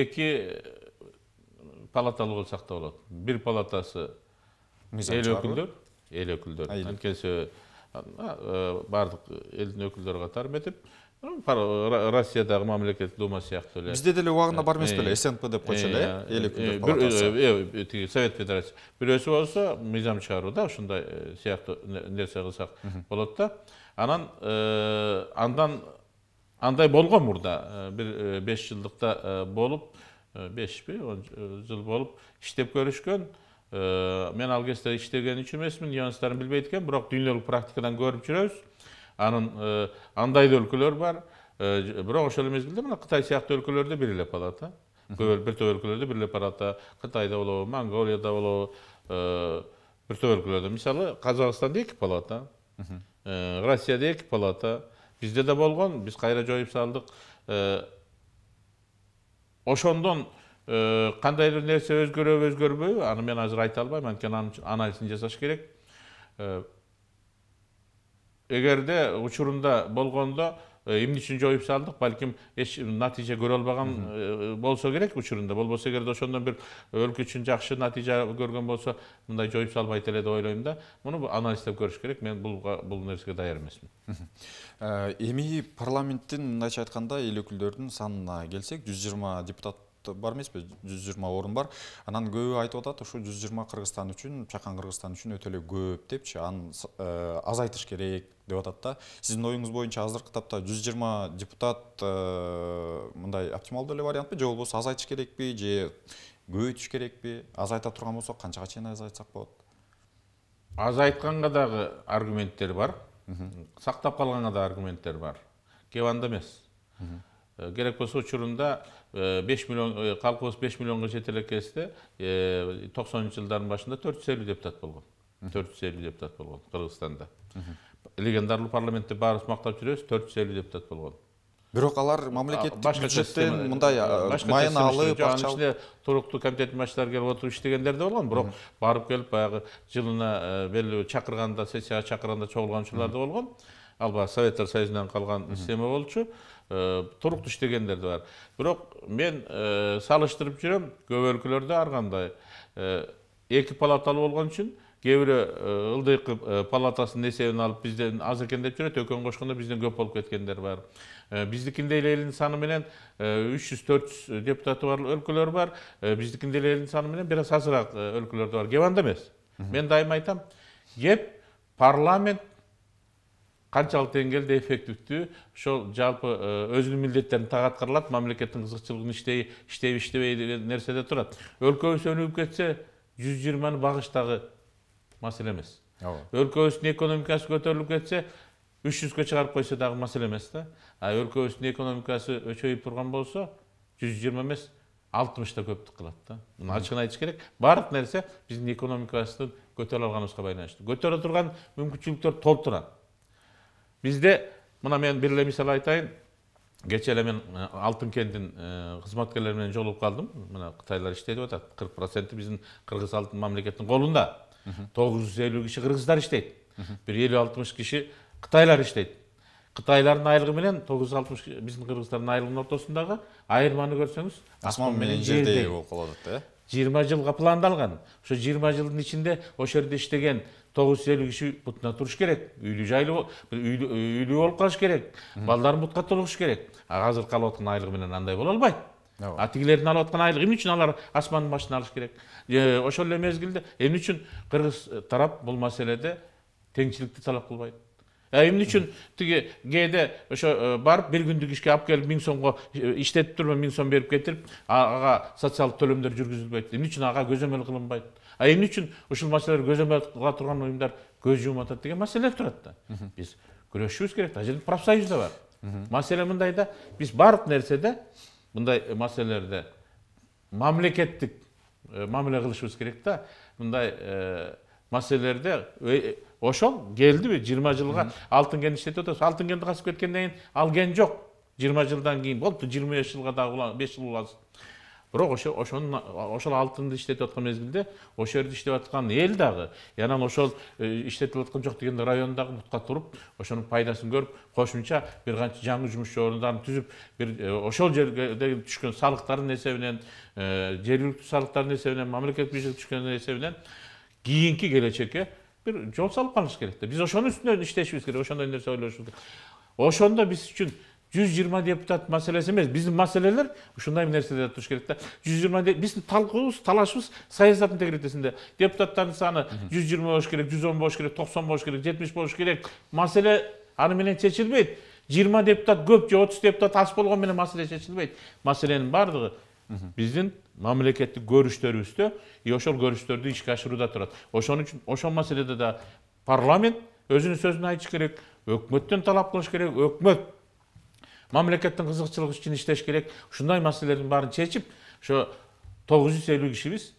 эки палаталуу болсак да болот бир палатасы эл өкүлдөр эл өкүлдөр анткени Э, барлық елдің өкілдері қатарым етіп россиядағы мемлекеттік дума сияқты эле бизде деле убагында бар эмес беле э, снп деп койчу эле иә эл тиги совет федерация бирөөсү болсо мыйзам чыгаруу да ушундай э, сыяктуу нерсе кылсак болот да анан андан андай болгон мурда бир беш жылдыкта болуп бешпи он жыл болуп иштеп көрүшкөн мен ал кезде иштеген эмесмин нюанстарын билбейт экенмин бирок дүйнөлүк практикадан көрүп жүрөбүз анын андай да өлкөлөр бар бирок ошол эле мезгилде мына кытай сыяктуу өлкөлөрдө бир эле палата бир топ өлкөлөрдө бир эле палата кытайда болобу монголияда болобу бир топ өлкөлөрдө мисалы казакстанда эки палата россияда эки палата бизде да болгон биз кайра жоюп салдык ошондон қандай нәрсе өзгереді өзгермейді аны мен азыр айта албаймын анткени анализин жасаш керек эгерде учурунда болгондо эмне үчүн жоюп салдык балким эч натыйжа көрө албаган болсо керек учурунда болбосо эгерде ошондон бир өлкө үчүн жакшы натыйжа көргөн болсо мындай жоюп салбайт эле деп ойлойм да муну анализдеп көрүш керек мен булга бул нерсеге даяр эмесмин эми парламенттин мындайча айтканда эл өкүлдөрүнүн санына келсек жүз жыйырма депутат бар емес пе жүз жиырма орын бар анан көбү айтып атат ушу жүз жыйырма кыргызстан үчүн чакан кыргызстан үчүн өтө эле көп депчи аны э, азайтыш керек деп атат да сиздин оюңуз боюнча азыркы тапта жүз жыйырма депутат э, мындай оптималдуу эле вариантпы же болбосо азайтыш керекпи же көбөйтүш керекпи азайта турган болсок канчага чейин азайтсак болот азайтканга дагы аргументтер бар сактап калганга да аргументтер бар кеп анда эмес э, керек болсо учурунда 5 миллион колхоз 5 жете жетелек кезде 90 жылдардын башында 450 депутат болған 450 депутат болған қырғызстанда легендарлы парламентте баарыбыз мактап жүрөбүз төрт жүз элүү депутат болгон бирок алар мамлекеттик бюджеттен мындай майын алып анын ичинде туруктуу комитеттин башчылары келип отуруп иштегендер да болгон бирок барып келип баягы жылына белгилүү чакырганда сессияга чакырганда учурлар да болгон ал баягы советтер союзунан калган система болчу туруктуу иштегендер да бар бирок мен салыштырып жүрөм көп өлкөлөрдө ар кандай эки палаталуу болгон үчүн кээ бирөө ылдыйкы палатасынын эсебин алып бизден аз экен деп жүрөт экөөнү кошкондо бизден көп болуп кеткендер бар биздикиндей эле элдин саны менен үч жүз төрт жүз депутаты бар өлкөлөр бар биздикиндей эле элдин саны менен бир аз азыраак өлкөлөр бар кеп анда эмес мен дайыма айтам кеп парламент канчалык деңгээлде эффективдүү ошол жалпы э, өзүнүн милдеттерин так аткарылат мамлекеттин кызыкчылыгын иштей иштейби иштебейби деген нерседе турат өлкөбүз өнүгүп кетсе жүз жыйырманы багыш дагы маселе эмес ооба өлкөбүздүн экономикасы көтөрүлүп кетсе үч жүзгө чыгарып койсо дагы маселе эмес да а өлкөбүздүн экономикасы өчөйүп турган болсо жүз жыйырма эмес да көптүк кылат да муну ачыгын айтыш керек баардык нерсе биздин экономикабызды көтөрө алганыбызга байланыштуу көтөрө турган мүмкүнчүлүктөр толтура Бізде, мына мен бір эле мисал айтайын, кече эле мен алтын кендин кызматкерлери менен жолугуп калдым мына кытайлар иштетип атат кырк проценти биздин кыргыз алтын мамлекеттин колунда тогуз жүз элүү киши кыргыздар иштейт бир элүү алтымыш киши кытайлар иштейт кытайлардын айлыгы менен тогуз жүз алтымыш биздин кыргыздардын айлыгынын ортосундагы айырманы көрсөңүз асман менен жердей болуп калып атат да жыйырма жылга пландалган ошо жыйырма жылдын ичинде ошол жерде иштеген тогуз жүз элүү киши бутуна туруш керек үйлі жайлуу үйлүү болуп калыш керек балдарын бутка тұрғыш керек а азыркы алып аткан айлыгы менен андай боло албайт ооба а тигилердин алып аткан айлыгы эмне үчүн алар асмандын башына алыш керек ошол эле мезгилде эмне үчүн кыргыз э, тарап бул маселеде теңчиликти талап кылбайт эмне үчүн тиги кээде ошо барып бир күндүк ишке алып келип миң сомго иштетип турбай миң сом берип кетирип ага социалдык төлөмдөр жүргүзүлбөйт эмне үчүн ага көзөмөл кылынбайт а эмне үчүн ушул маселелер көзөмөл кыла турган уюмдар көз жумуп атат деген маселе турат да биз күрөшүшүбүз керек да жерде профсоюз да бар маселе мындай да биз баардык нерседе мындай маселелерде мамлекеттик мамиле кылышыбыз керек да мындай маселелерде ошол келдиби жыйырма жылга алтын кенди иштетип атабыз алтын кенди касып кеткенден кийин ал кен жок жыйырма жылдан кийин болупту жыйырма беш жылга дагы беш жыл улансын бирок ошо ошонун ошол алтынды иштетип аткан мезгилде ошол жерде иштеп аткан эл дагы анан ошол иштетилип аткан жок деген район дагы бутка туруп ошонун пайдасын көрүп кошумча бир канча жаңы жумуш орундарын түзүп бир ошол жердеги түшкөн салыктардын эсебинен жергиликтүү салыктардын эсебинен мамлекет бюджети түшкөн эсебинен кийинки келечекке bir жол салып калыш керек да биз ошонун үстүнөн иштешибиз керек ошондой нерсе ойлошубуз керек ошондо биз үчүн жүз жыйырма депутат маселеси эмес биздин маселелер ушундай нерседе туруш керек да жүз жыйырма биздин талкуубуз талашыбыз саясаттын тегиректесинде депутаттардын саны жүз жыйырма болуш керек жүз он болуш керек токсон болуш керек жетимиш болуш керек маселе аны менен чечилбейт жыйырма депутат көп же отуз депутат аз болгону менен маселе чечилбейт маселенин баардыгы биздин мамлекеттик көрүштөрүбүздө и ошол көрүштөрдү ишке ашырууда турат ошон үчүн ошол маселеде да парламент өзүнүн сөзүн айтыш керек өкмөттөн талап кылыш керек өкмөт мамлекеттин кызыкчылыгы үчүн иштеш керек ушундай маселелердин баарын чечип ошо тогуз жүз элүү кишибиз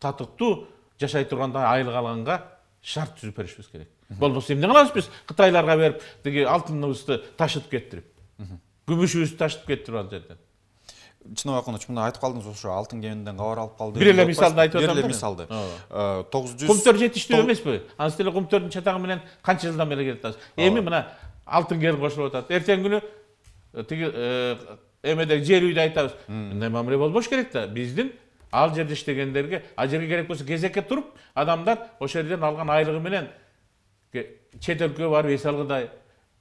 татыктуу жашай тургандай айылга алганга шарт түзүп беришибиз керек болбосо эмне кылабыз биз кытайларга берип тиги алтыныбызды ташытып кеттирип күмүшүбүздү ташытып кеттирип ал жерден чыныбай акунович мына айтып калдыңыз ошо алтын кенден кабар алып калды бир эле мисалды айтып атам бир эле мисалды э, тогуз жүз кумтөр жетиштүү эмеспи анысы деле кумтөрдүн чатагы менен канча жылдан бери келе атабыз эми мына алтын керим кошулуп атат эртеңки күнү э, тиги э, эмеде жер үйдө айтабыз мындай мамиле болбош керек да биздин ал жерде иштегендерге ал жерге керек болсо кезекке туруп адамдар ошол жерден алган айлыгы менен чет өлкөгө барып эс алгыдай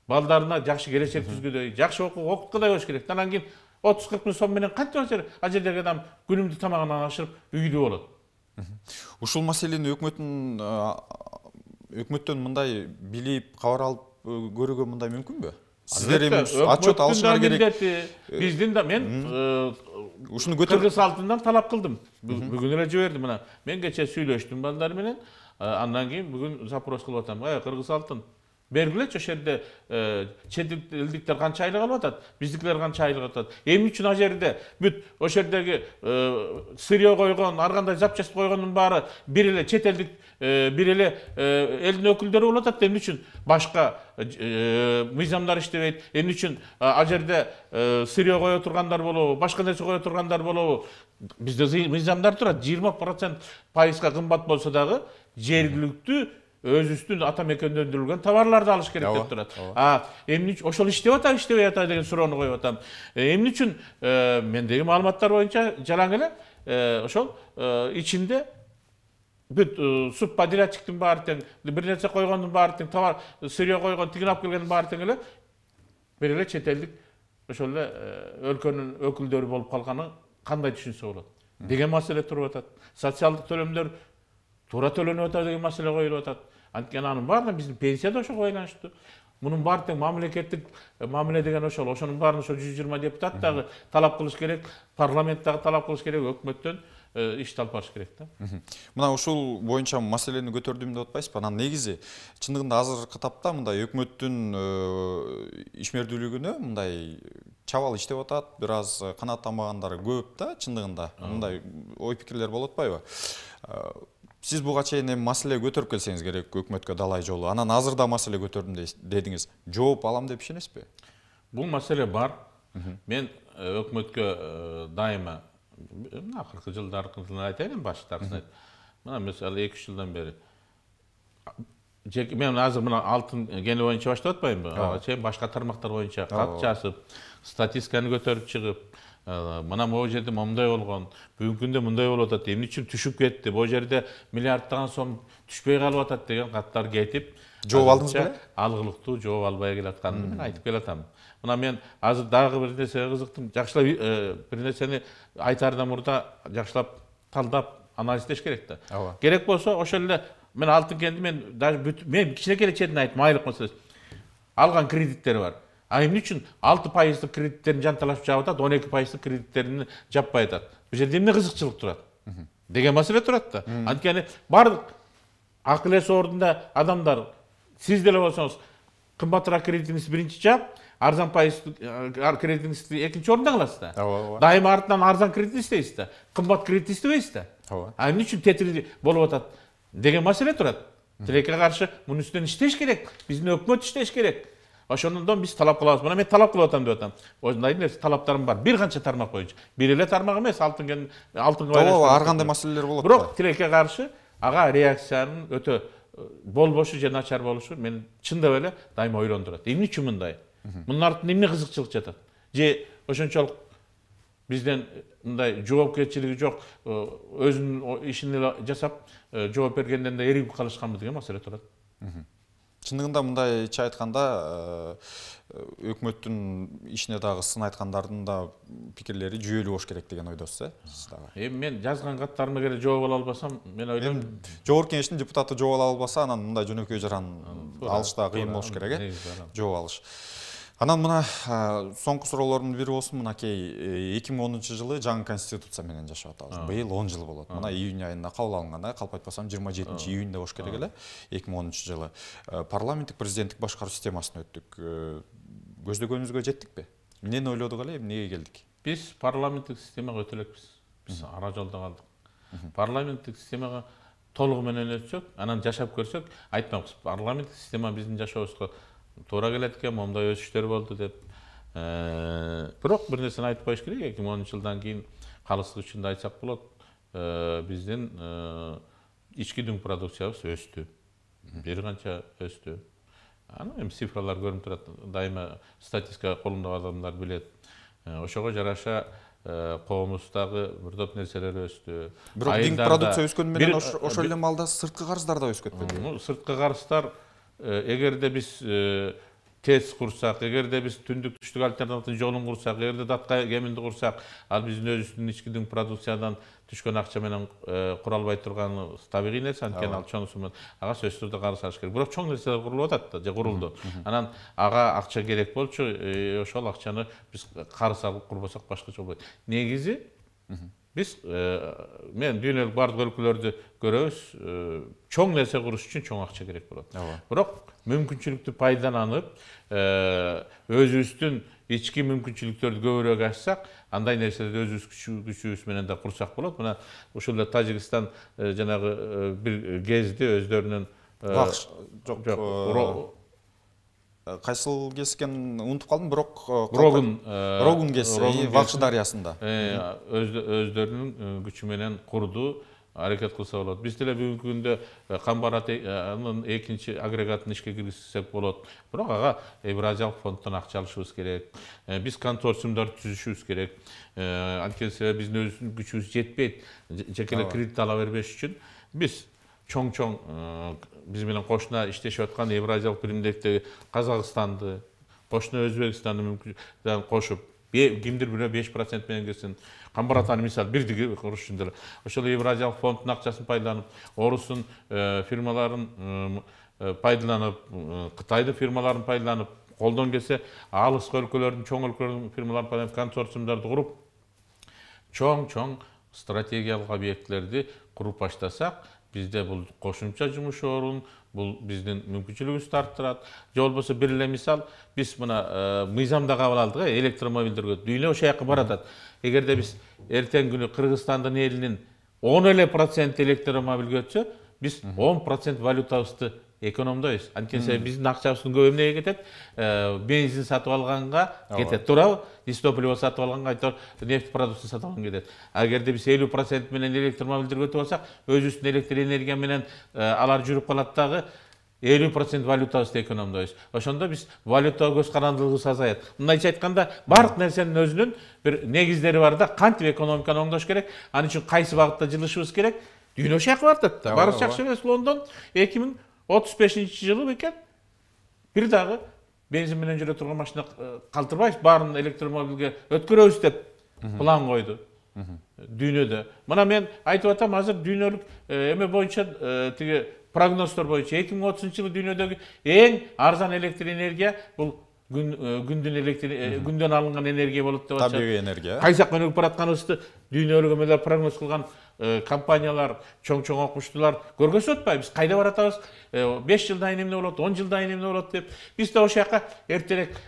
балдарына жакшы келечек түзгүдөй жакшы окууга окуткудай болуш керек да анан кийин отыз қырық мың сомменен қанша кантип ал жердегі адам күнімді тамағынан ашырып үйде болады ушул маселени өкмөттүн өкмөттөн мындай билип кабар алып көрүүгө мындай мүмкүнбү сиздер эми отчет алышыңар керек биздин да мен ушуну көтөрүп кыргыз алтындан талап кылдым бүгүн эле жибердим мына мен кечээ сүйлөштүм балдар менен андан кийин бүгүн запрос кылып атам эй кыргыз алтын белгилечи ошол жерде чет элдиктер канча айлык алып атат биздикилер канча айлык алып атат эмне үчүн ал жерде бүт ошол жердеги сырье койгон ар кандай запчасть койгондун баары бир эле чет элдик бир эле элдин өкүлдөрү болуп атат да эмне үчүн башка мыйзамдар иштебейт эмне үчүн ал жерде сырье кое тургандар болобу башка нерсе кое тургандар болобу бизде мыйзамдар турат жыйырма процент пайызга кымбат болсо дагы жергиликтүү өз үстүн ата мекендендирилген товарларды алыш керек деп турат а эмне үчүн ошол иштеп атабы иштебей атабы деген суроону коюп атам эмне үчүн мендеги маалыматтар боюнча жалаң эле ошол ичинде бүт субподрядчиктин баары тең бир нерсе койгондун баары тең товар сырье койгон тигини алып келгендин баары тең эле бир эле чет элдик ошол эле өлкөнүн өкүлдөрү болуп калганы кандай түшүнсө болот деген маселе туруп атат социалдык төлөмдөр туура төлөнүп атабы деген маселе коюлуп атат анткени анын баарына биздин пенсия да ошого байланыштуу мунун баары тең мамлекеттик э, мамиле деген ошол ошонун баарын ошо жүз жыйырма депутат дагы талап кылыш керек парламент дагы талап кылыш керек өкмөттөн э, иш алып барыш керек да мына ушул боюнча маселени көтөрдүм деп атпайсызбы анан негизи чындыгында азыркы тапта мындай өкмөттүн э, ишмердүүлүгүнө мындай чабал иштеп атат бир аз канааттанбагандар көп да чындыгында мындай ой пикирлер болуп атпайбы сіз бұға шейін мәселе көтеріп келсеңіз керек өкіметке далай жолы анан азыр да маселе дедіңіз жооп алам деп ішінес бе бұл мәселе бар мен өкіметке дайыма мына акыркы жылдардын айтайын эми баштагысын мына мисалы эки үч жылдан бері. мен азыр мына алтын кени боюнча баштап атпаймынбы ага чейин башка тармактар боюнча кат статистиканы көтөрүп чыгып мына могу жерде момундай болгон бүгүнкү күндө мындай болуп атат эмне үчүн түшүп кетти бул жерде миллиарддаган сом түшпөй калып атат деген каттар кетип жооп алдыңыз алгылыктуу жооп албай келатканын мен айтып келатам мына мен азыр дагы бир нерсеге кызыктым жакшылап бир нерсени айтаардан мурда жакшылап талдап анализдеш керек да ооба керек болсо ошол эле мен алтын кенди мен даже мен кичинекей эле четине айттым айлык маселеси алган кредиттери бар а эмне үчүн алты пайыздык кредиттерин жанталашып жаап атат он эки пайыздык кредиттерин жаппай атат бул жерде эмне кызыкчылык турат деген маселе турат да анткени баардык акыл эс ордунда адамдар сиз деле болсоңуз кымбатыраак кредитиңизди биринчи жаап арзан пайыз кредитиңизди экинчи орунда кыласыз да ооба ооба дайыма артынан арзан кредит издейсиз да кымбат кредит издебейсиз да ооба а эмне үчүн тетири болуп атат деген маселе турат тилекке каршы мунун үстүнөн иштеш керек биздин өкмөт иштеш керек ошондон биз талап кылабыз мына мен талап кылып атам деп атам ошондайдын нерсе талаптарым бар бир канча тармак боюнча бир эле тармак эмес кен алтынга байланыштуу ооба ар кандай маселелер болот бирок тилекке каршы ага реакциянын өтө болбошу же начар болушу мени чындап эле дайыма ойлондурат эмне үчүн мындай мунун артында эмне кызыкчылык жатат же ошончолук бизден мындай жоопкерчилиги жок өзүнүн ишин эле жасап жооп бергенден да эригип калышканбы деген маселе турат шындығында мындайча айтқанда э, өкмөттүн ішіне дағы сын айтқандардың да пікірлері жүйелі болуш керек деген ойдосуз э эми мен жазған каттарыма керек жооп ала албасам мен ойлойм жогорку кеңештин депутаты жооп ала албаса анан мындай жөнөкөй жаран алыш дагы кыйын болуш керек э жооп алыш анан мына соңку суроолордун бири болсун мынакей э, эки миң онунчу жылы жаңы конституция менен жашап атабыз быйыл он жыл болот мына июнь айында кабыл алынган э калп айтпасам жыйырма жетинчи июнда болуш керек эле эки миң онунчу жылы э, парламенттик президенттик башкаруу системасына өттүк э, көздөгөнүбүзгө жеттикпи эмнени ойлодук эле эмнеге келдик биз парламенттик системага өтө элекпиз биз ара жолдо калдык парламенттик системага толугу менен өтсөк анан жашап көрсөк айтпакпыз парламенттик система биздин жашообузга туура келет экен моундай өсүштөр болду деп бирок бир нерсени айтып коюш керек эки миң онунчу жылдан кийин калыстык да айтсак болот биздин ички дүң продукциябыз өстү бир канча өстү аны эми цифралар көрүнүп турат дайыма статистика колумдагы адамдар билет ошого жараша коомубуздагы топ нерселер өстү бирок диң продукция өскөнү менен ошол эле маалда сырткы карыздар да өсүп кетпеди сырткы карыздар эгер де биз тез курсак эгер де биз түндүк түштүк альтернативдин жолун курсак эгерде датка кеминди курсак ал биздин өзүбүздүн ички дин продукциядан түшкөн акча менен куралбай албай турганы табигый нерсе анткени ал чонусу менен ага сөзсүз түрдө карыз салыш керек бирок чоң нерселер курулуп атат да же курулду анан ага акча керек болчу ошол акчаны биз карыз алып курбасак башкача жол болбойт негизи Biz мен дүйнөлүк баардык өлкөлөрдү көрөбүз, чоң нерсе куруш үчүн чоң акча керек болот. Бирок мүмкүнчүлүктү пайдаланып, өзүбүздүн ички мүмкүнчүлүктөрдү көбүрөөк ачсак, андай нерселерди өзүбүз күчүбүз менен да курсак болот. Мына ушул эле Тажикстан жанагы бир гезди өздөрүнүн жок кайсыл кескен ұмытып қалдым бирок рогун рогун кести вахшы дарыясында э, өздөрүнүн күчү менен курду аракет кылса болот биз деле бүгүнкү күндө камбаранын екінші агрегатын ішке киргизсек болот бірақ аға евразиялык фондтан ақша алышыбыз керек біз консорциумдар түзүшүбүз керек анткени биздин өзүбүздүн күчүбүз жетпейт жекелеп кредит ала бербеш үчүн биз чоң чоң менен кошуна иштешип аткан евразиялык биримдиктеги казакстанды кошуна өзбекстанды мүмкүн кошуп кимдир бирөө беш процент менен кирсин камбар атаны мисалы бирдиги курушсун деле ошол евразиялык фонддун акчасын пайдаланып орустун э, э, э, фирмаларын пайдаланып кытайдын фирмаларын пайдаланып колдон келсе алыскы өлкөлөрдүн чоң өлкөлөрдүн фирмаларын пайдаланып консорциумдарды куруп чоң чоң стратегиялык объектилерди куруп баштасак бизде бул кошумча жумуш орун бул биздин мүмкүнчүлүгүбүздү арттырат же болбосо бир эле мисал биз мына мыйзамда кабыл алдык э электромобилдерге дүйнө ошол жака баратат эгерде биз эртеңки күнү кыргызстандын элинин он эле проценти электромобилге өтсө биз он процент валютабызды экономдойбуз анткени себеби биздин акчабыздын көбү эмнеге кетет э, бензин сатып алганга кетет туурабы дис сатып алганга айтор нефть продукты сатып алганга кетет эгерде биз элүү процент менен электромобилдерге өтүп алсак өзүбүздүн электр энергия менен э, алар жүрүп калат дагы элүү процент валютабызды экономдойбуз ошондо биз валютага көз карандылыгыбыз азаят мындайча айтканда баардык нерсенин өзүнүн бир негиздери бар да кантип экономиканы оңдош керек ал үчүн кайсы багытта жылышыбыз керек дүйнө барып атат да баарыбыз жакшы билебиз лондон эки миң 35 жылы бекен бир дагы бензин менен жүрө турган машина э, калтырбайбыз баарын электромобилге өткөрөбүз деп план койду дүйнөдө мына мен айтып атам азыр дүйнөлүк э, эме боюнча э, тиги прогноздор боюнча эки миң отузунчу жылы дүйнөдөгү эң арзан электр энергия бул күн күндүн электр күндөн алынган энергия болот деп атышат табигый энергия кайсы жакка өнүгүп баратканыбызды дүйнөлүк прогноз кылган компаниялар чоң чоң окумуштуулар көргөзүп атпайбы биз кайда баратабыз беш жылдан кийин эмне болот он жылдан кийин эмне болот деп биз да ошол жака эртерээк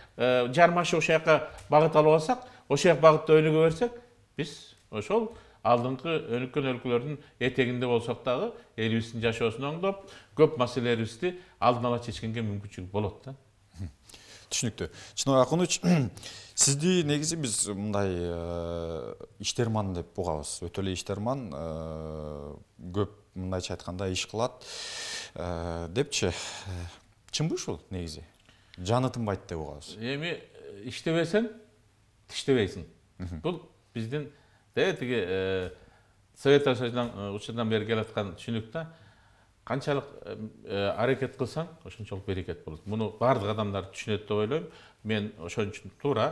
жармашып ошол жака багыт алып алсак ошол жак багытта өнүгө берсек биз ошол алдыңкы өнүккөн өлкөлөрдүн этегинде болсок дагы элибиздин жашоосун оңдоп көп маселелерибизди алдын ала чечкенге мүмкүнчүлүк болот да түсінікті Чынай ақунович <clears throat> сізде негізі біз мындай Иштерман деп угабыз өтөле іштерман ә, көп мындайча айтканда иш кылат ә, депчи чынбы ушул негизи жаны тынбайт деп угабыз эми иштебесең тиштебейсиң бул биздин тиги совет учурунан бери келаткан түшүнүк да қаншалық э, әрекет қылсаң ошончолук берекет болот муну баардык адамдар түшүнөт деп ойлойм мен ошон үчүн туура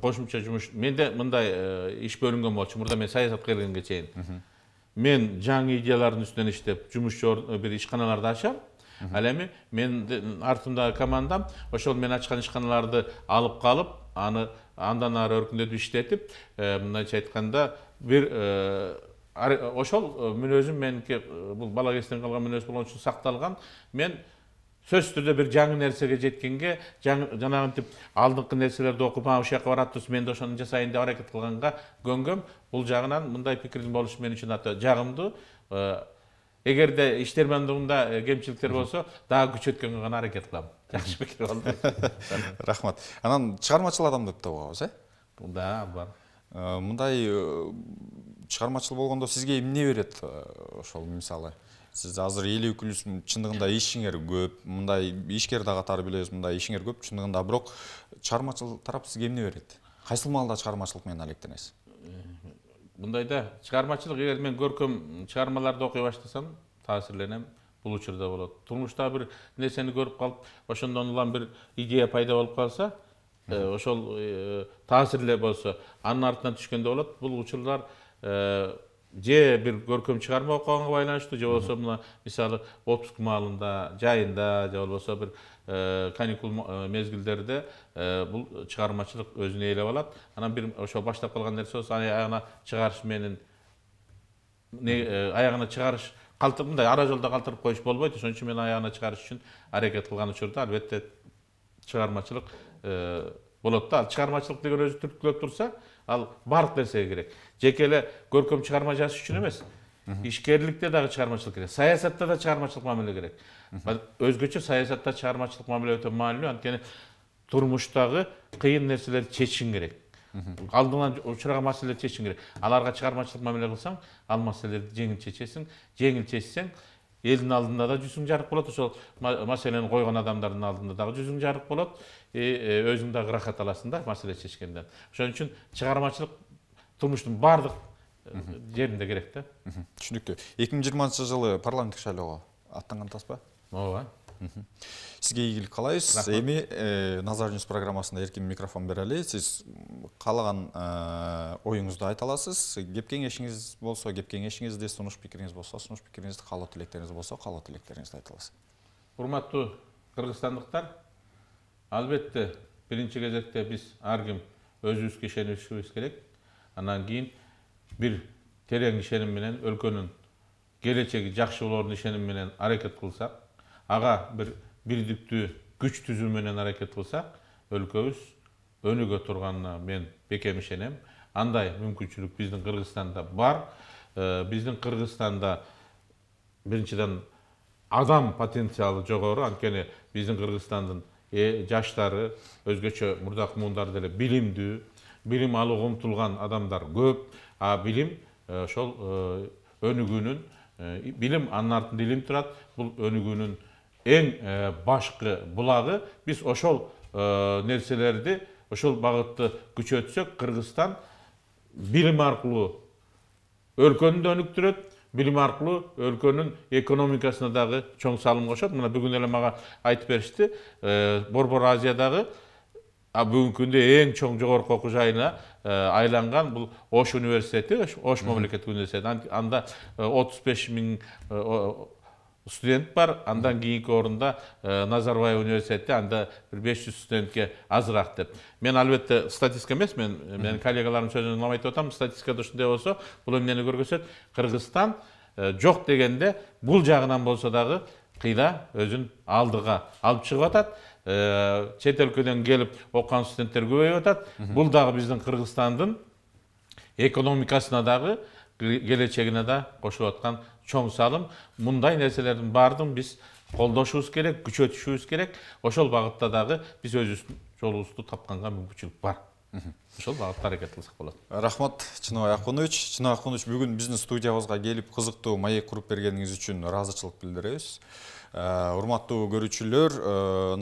кошумча э, жумуш менде мындай иш бөлүнгөн болчу мурда мен э, саясатка келгенге чейин мен жаңы идеялардын үстүнөн иштеп жумуш бир ишканаларды ачам ал эми менин артымдагы командам ошол мен ачкан ишканаларды алып калып аны андан ары өркүндөтүп иштетип мындайча айтканда бир Э, ошол э, мүнөзүм меники э, бул бала кезден калган мүнөз болгон үчүн сакталган мен сөзсүз түрдө бир жаңы нерсеге жеткенге жанагынтип алдыңкы нерселерди окуп а ушул жака баратыбыз мен да ошону жасайын деп аракет кылганга көнгөм бул жагынан мындай пикирдин болушу мен үчүн өтө жагымдуу эгерде иштермандыгында кемчиликтер болсо дагы күчөткөнгө гана аракет кылам <laughs> жакшы пикир болду <laughs> рахмат анан чыгармачыл адам деп табабыз э да бар мындай шығармашыл болғанда сізге эмне берет ошол э, мисалы сіз азыр элүү плюс чындыгында ишиңер көп мындай ишкер э, да катары билебиз мындай ишиңер көп чындыгында бирок чыгармачыл тарап сизге эмне берет кайсыл маалда чыгармачылык менен алектенесиз мындай да чыгармачылык эгер мен көркөм чыгармаларды окуй баштасам таасирленем бул учурда болот турмушта бир нерсени көрүп калып ошондон улам бир идея пайда болуп калса э, ошол таасирле болсо анын артынан түшкөндө болот бул учурлар же бир көркөм чыгарма окуганга байланыштуу же болбосо мына мисалы отпуск маалында жайында же болбосо бир каникул мезгилдерде бул чыгармачылык өзүн ээлеп алат анан бир ошо баштап калган нерсе болсо аягына чыгарыш менен аягына чыгарыш калтырып мындай ара жолдо калтырып коюш болбойт ошон үчүн мен аягына чыгарыш үчүн аракет кылган учурда албетте чыгармачылык болот да ал чыгармачылык деген өзү түрткүлөп турса ал баардык нерсеге керек жеке эле көркөм чыгарма жазыш үчүн эмес ишкерликте дагы чыгармачылык керек саясатта да чыгармачылык мамиле керек өзгөчө саясатта чыгармачылык мамиле өтө маанилүү анткени турмуштагы кыйын нерселерди чечишиң керек алдыңан учураган маселелерди чечишиң керек аларга чыгармачылык мамиле кылсаң ал маселелерди жеңил чечесиң жеңил чечсең элдин алдында да жүзүң жарык болот ошол маселени койгон адамдардын алдында дагы жүзүң жарык болот и өзүң дагы ырахат аласың да маселе чечкенден ошон үчүн чыгармачылык тұрмыстың барлық жерінде э, керек та түсінікті екі мың жиырмасыншы жылы парламенттік сайлауға тас па ооба сізге игілік қалайсыз эми э, назар ньюс программасында эркин микрофон берели сіз сиз каалаган э, оюңузду айта аласыз кеп кеңешиңиз болсо кеп кеңешиңизди сунуш пикириңиз болсо сунуш пикириңизди каалоо тилектериңиз болсо каалоо тилектериңизди айта аласыз урматтуу кыргызстандыктар албетте биринчи кезекте биз ар ким өзүбүзгө ишенишибиз керек анан кийин бир терең ишеним менен өлкөнүн келечеги жакшы болоорун ишеним менен аракет кылсак ага бир бирдиктүү күч түзүү менен аракет кылсак өлкөбүз өнүгө турганына мен бекем ишенем андай мүмкүнчүлүк биздин кыргызстанда бар биздин кыргызстанда биринчиден адам потенциалы жогору анткени биздин кыргызстандын жаштары өзгөчө мурдакы муундар деле билимдүү билим алуға умтулган адамдар көп а билим ошол өнүгүүнүн билим анын артында илим турат бул өнүгүүнүн эң башкы булагы биз ошол нерселерди ошол багытты күчөтсөк кыргызстан билим аркылуу өлкөнү да өнүктүрөт билим аркылуу өлкөнүн экономикасына дагы чоң салым кошот мына бүгүн эле мага айтып беришти борбор азиядагы а бүгүнкү күнде эң чоң жогорку окуу жайына айланган бул ош университети ош мамлекеттик университети анда отуз беш миң студент бар андан кийинки орунда назарбаев университети анда бир беш жүз студентке азыраак деп мен албетте статистика эмес мен менин коллегаларымдын сөзүн улам айтып атам статистикада ушундай болсо бул эмнени көргөзөт кыргызстан жок дегенде бул жагынан болсо дагы кыйла өзүн алдыга алып чыгып атат Э, чет өлкөдөн келип окуган студенттер көбөйүп атат бул дагы биздин кыргызстандын экономикасына дагы келечегине да кошуп аткан чоң салым мындай нерселердин баардыгын биз колдошубуз керек күчөтүшүбүз керек ошол багытта дагы биз өзүбүздүн жолубузду тапканга мүмкүнчүлүк бар ошол багытта аракет кылсак болот рахмат чыныбай акунович чыныбай акунович бүгүн биздин студиябызга келип кызыктуу маек куруп бергениңиз үчүн ыраазычылык билдиребиз Э, урматтуу көрүүчүлөр э,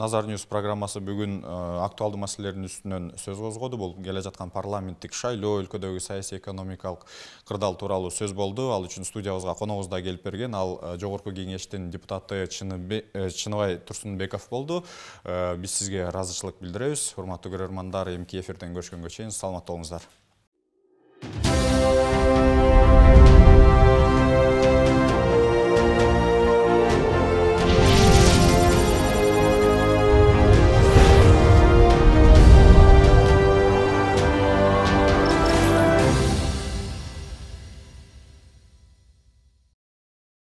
назар ньюс программасы бүгүн э, актуалдуу маселелердин үстүнөн сөз козгоду бул келе жаткан парламенттик шайлоо өлкөдөгү саясий экономикалык кырдаал тууралуу сөз болду ал үчүн студиябызга коногубуз да келип берген ал жогорку кеңештин депутаты чыныбай турсунбеков болду биз сизге ыраазычылык билдиребиз урматтуу көрөрмандар эмки эфирден көрүшкөнгө чейин саламатта болуңуздар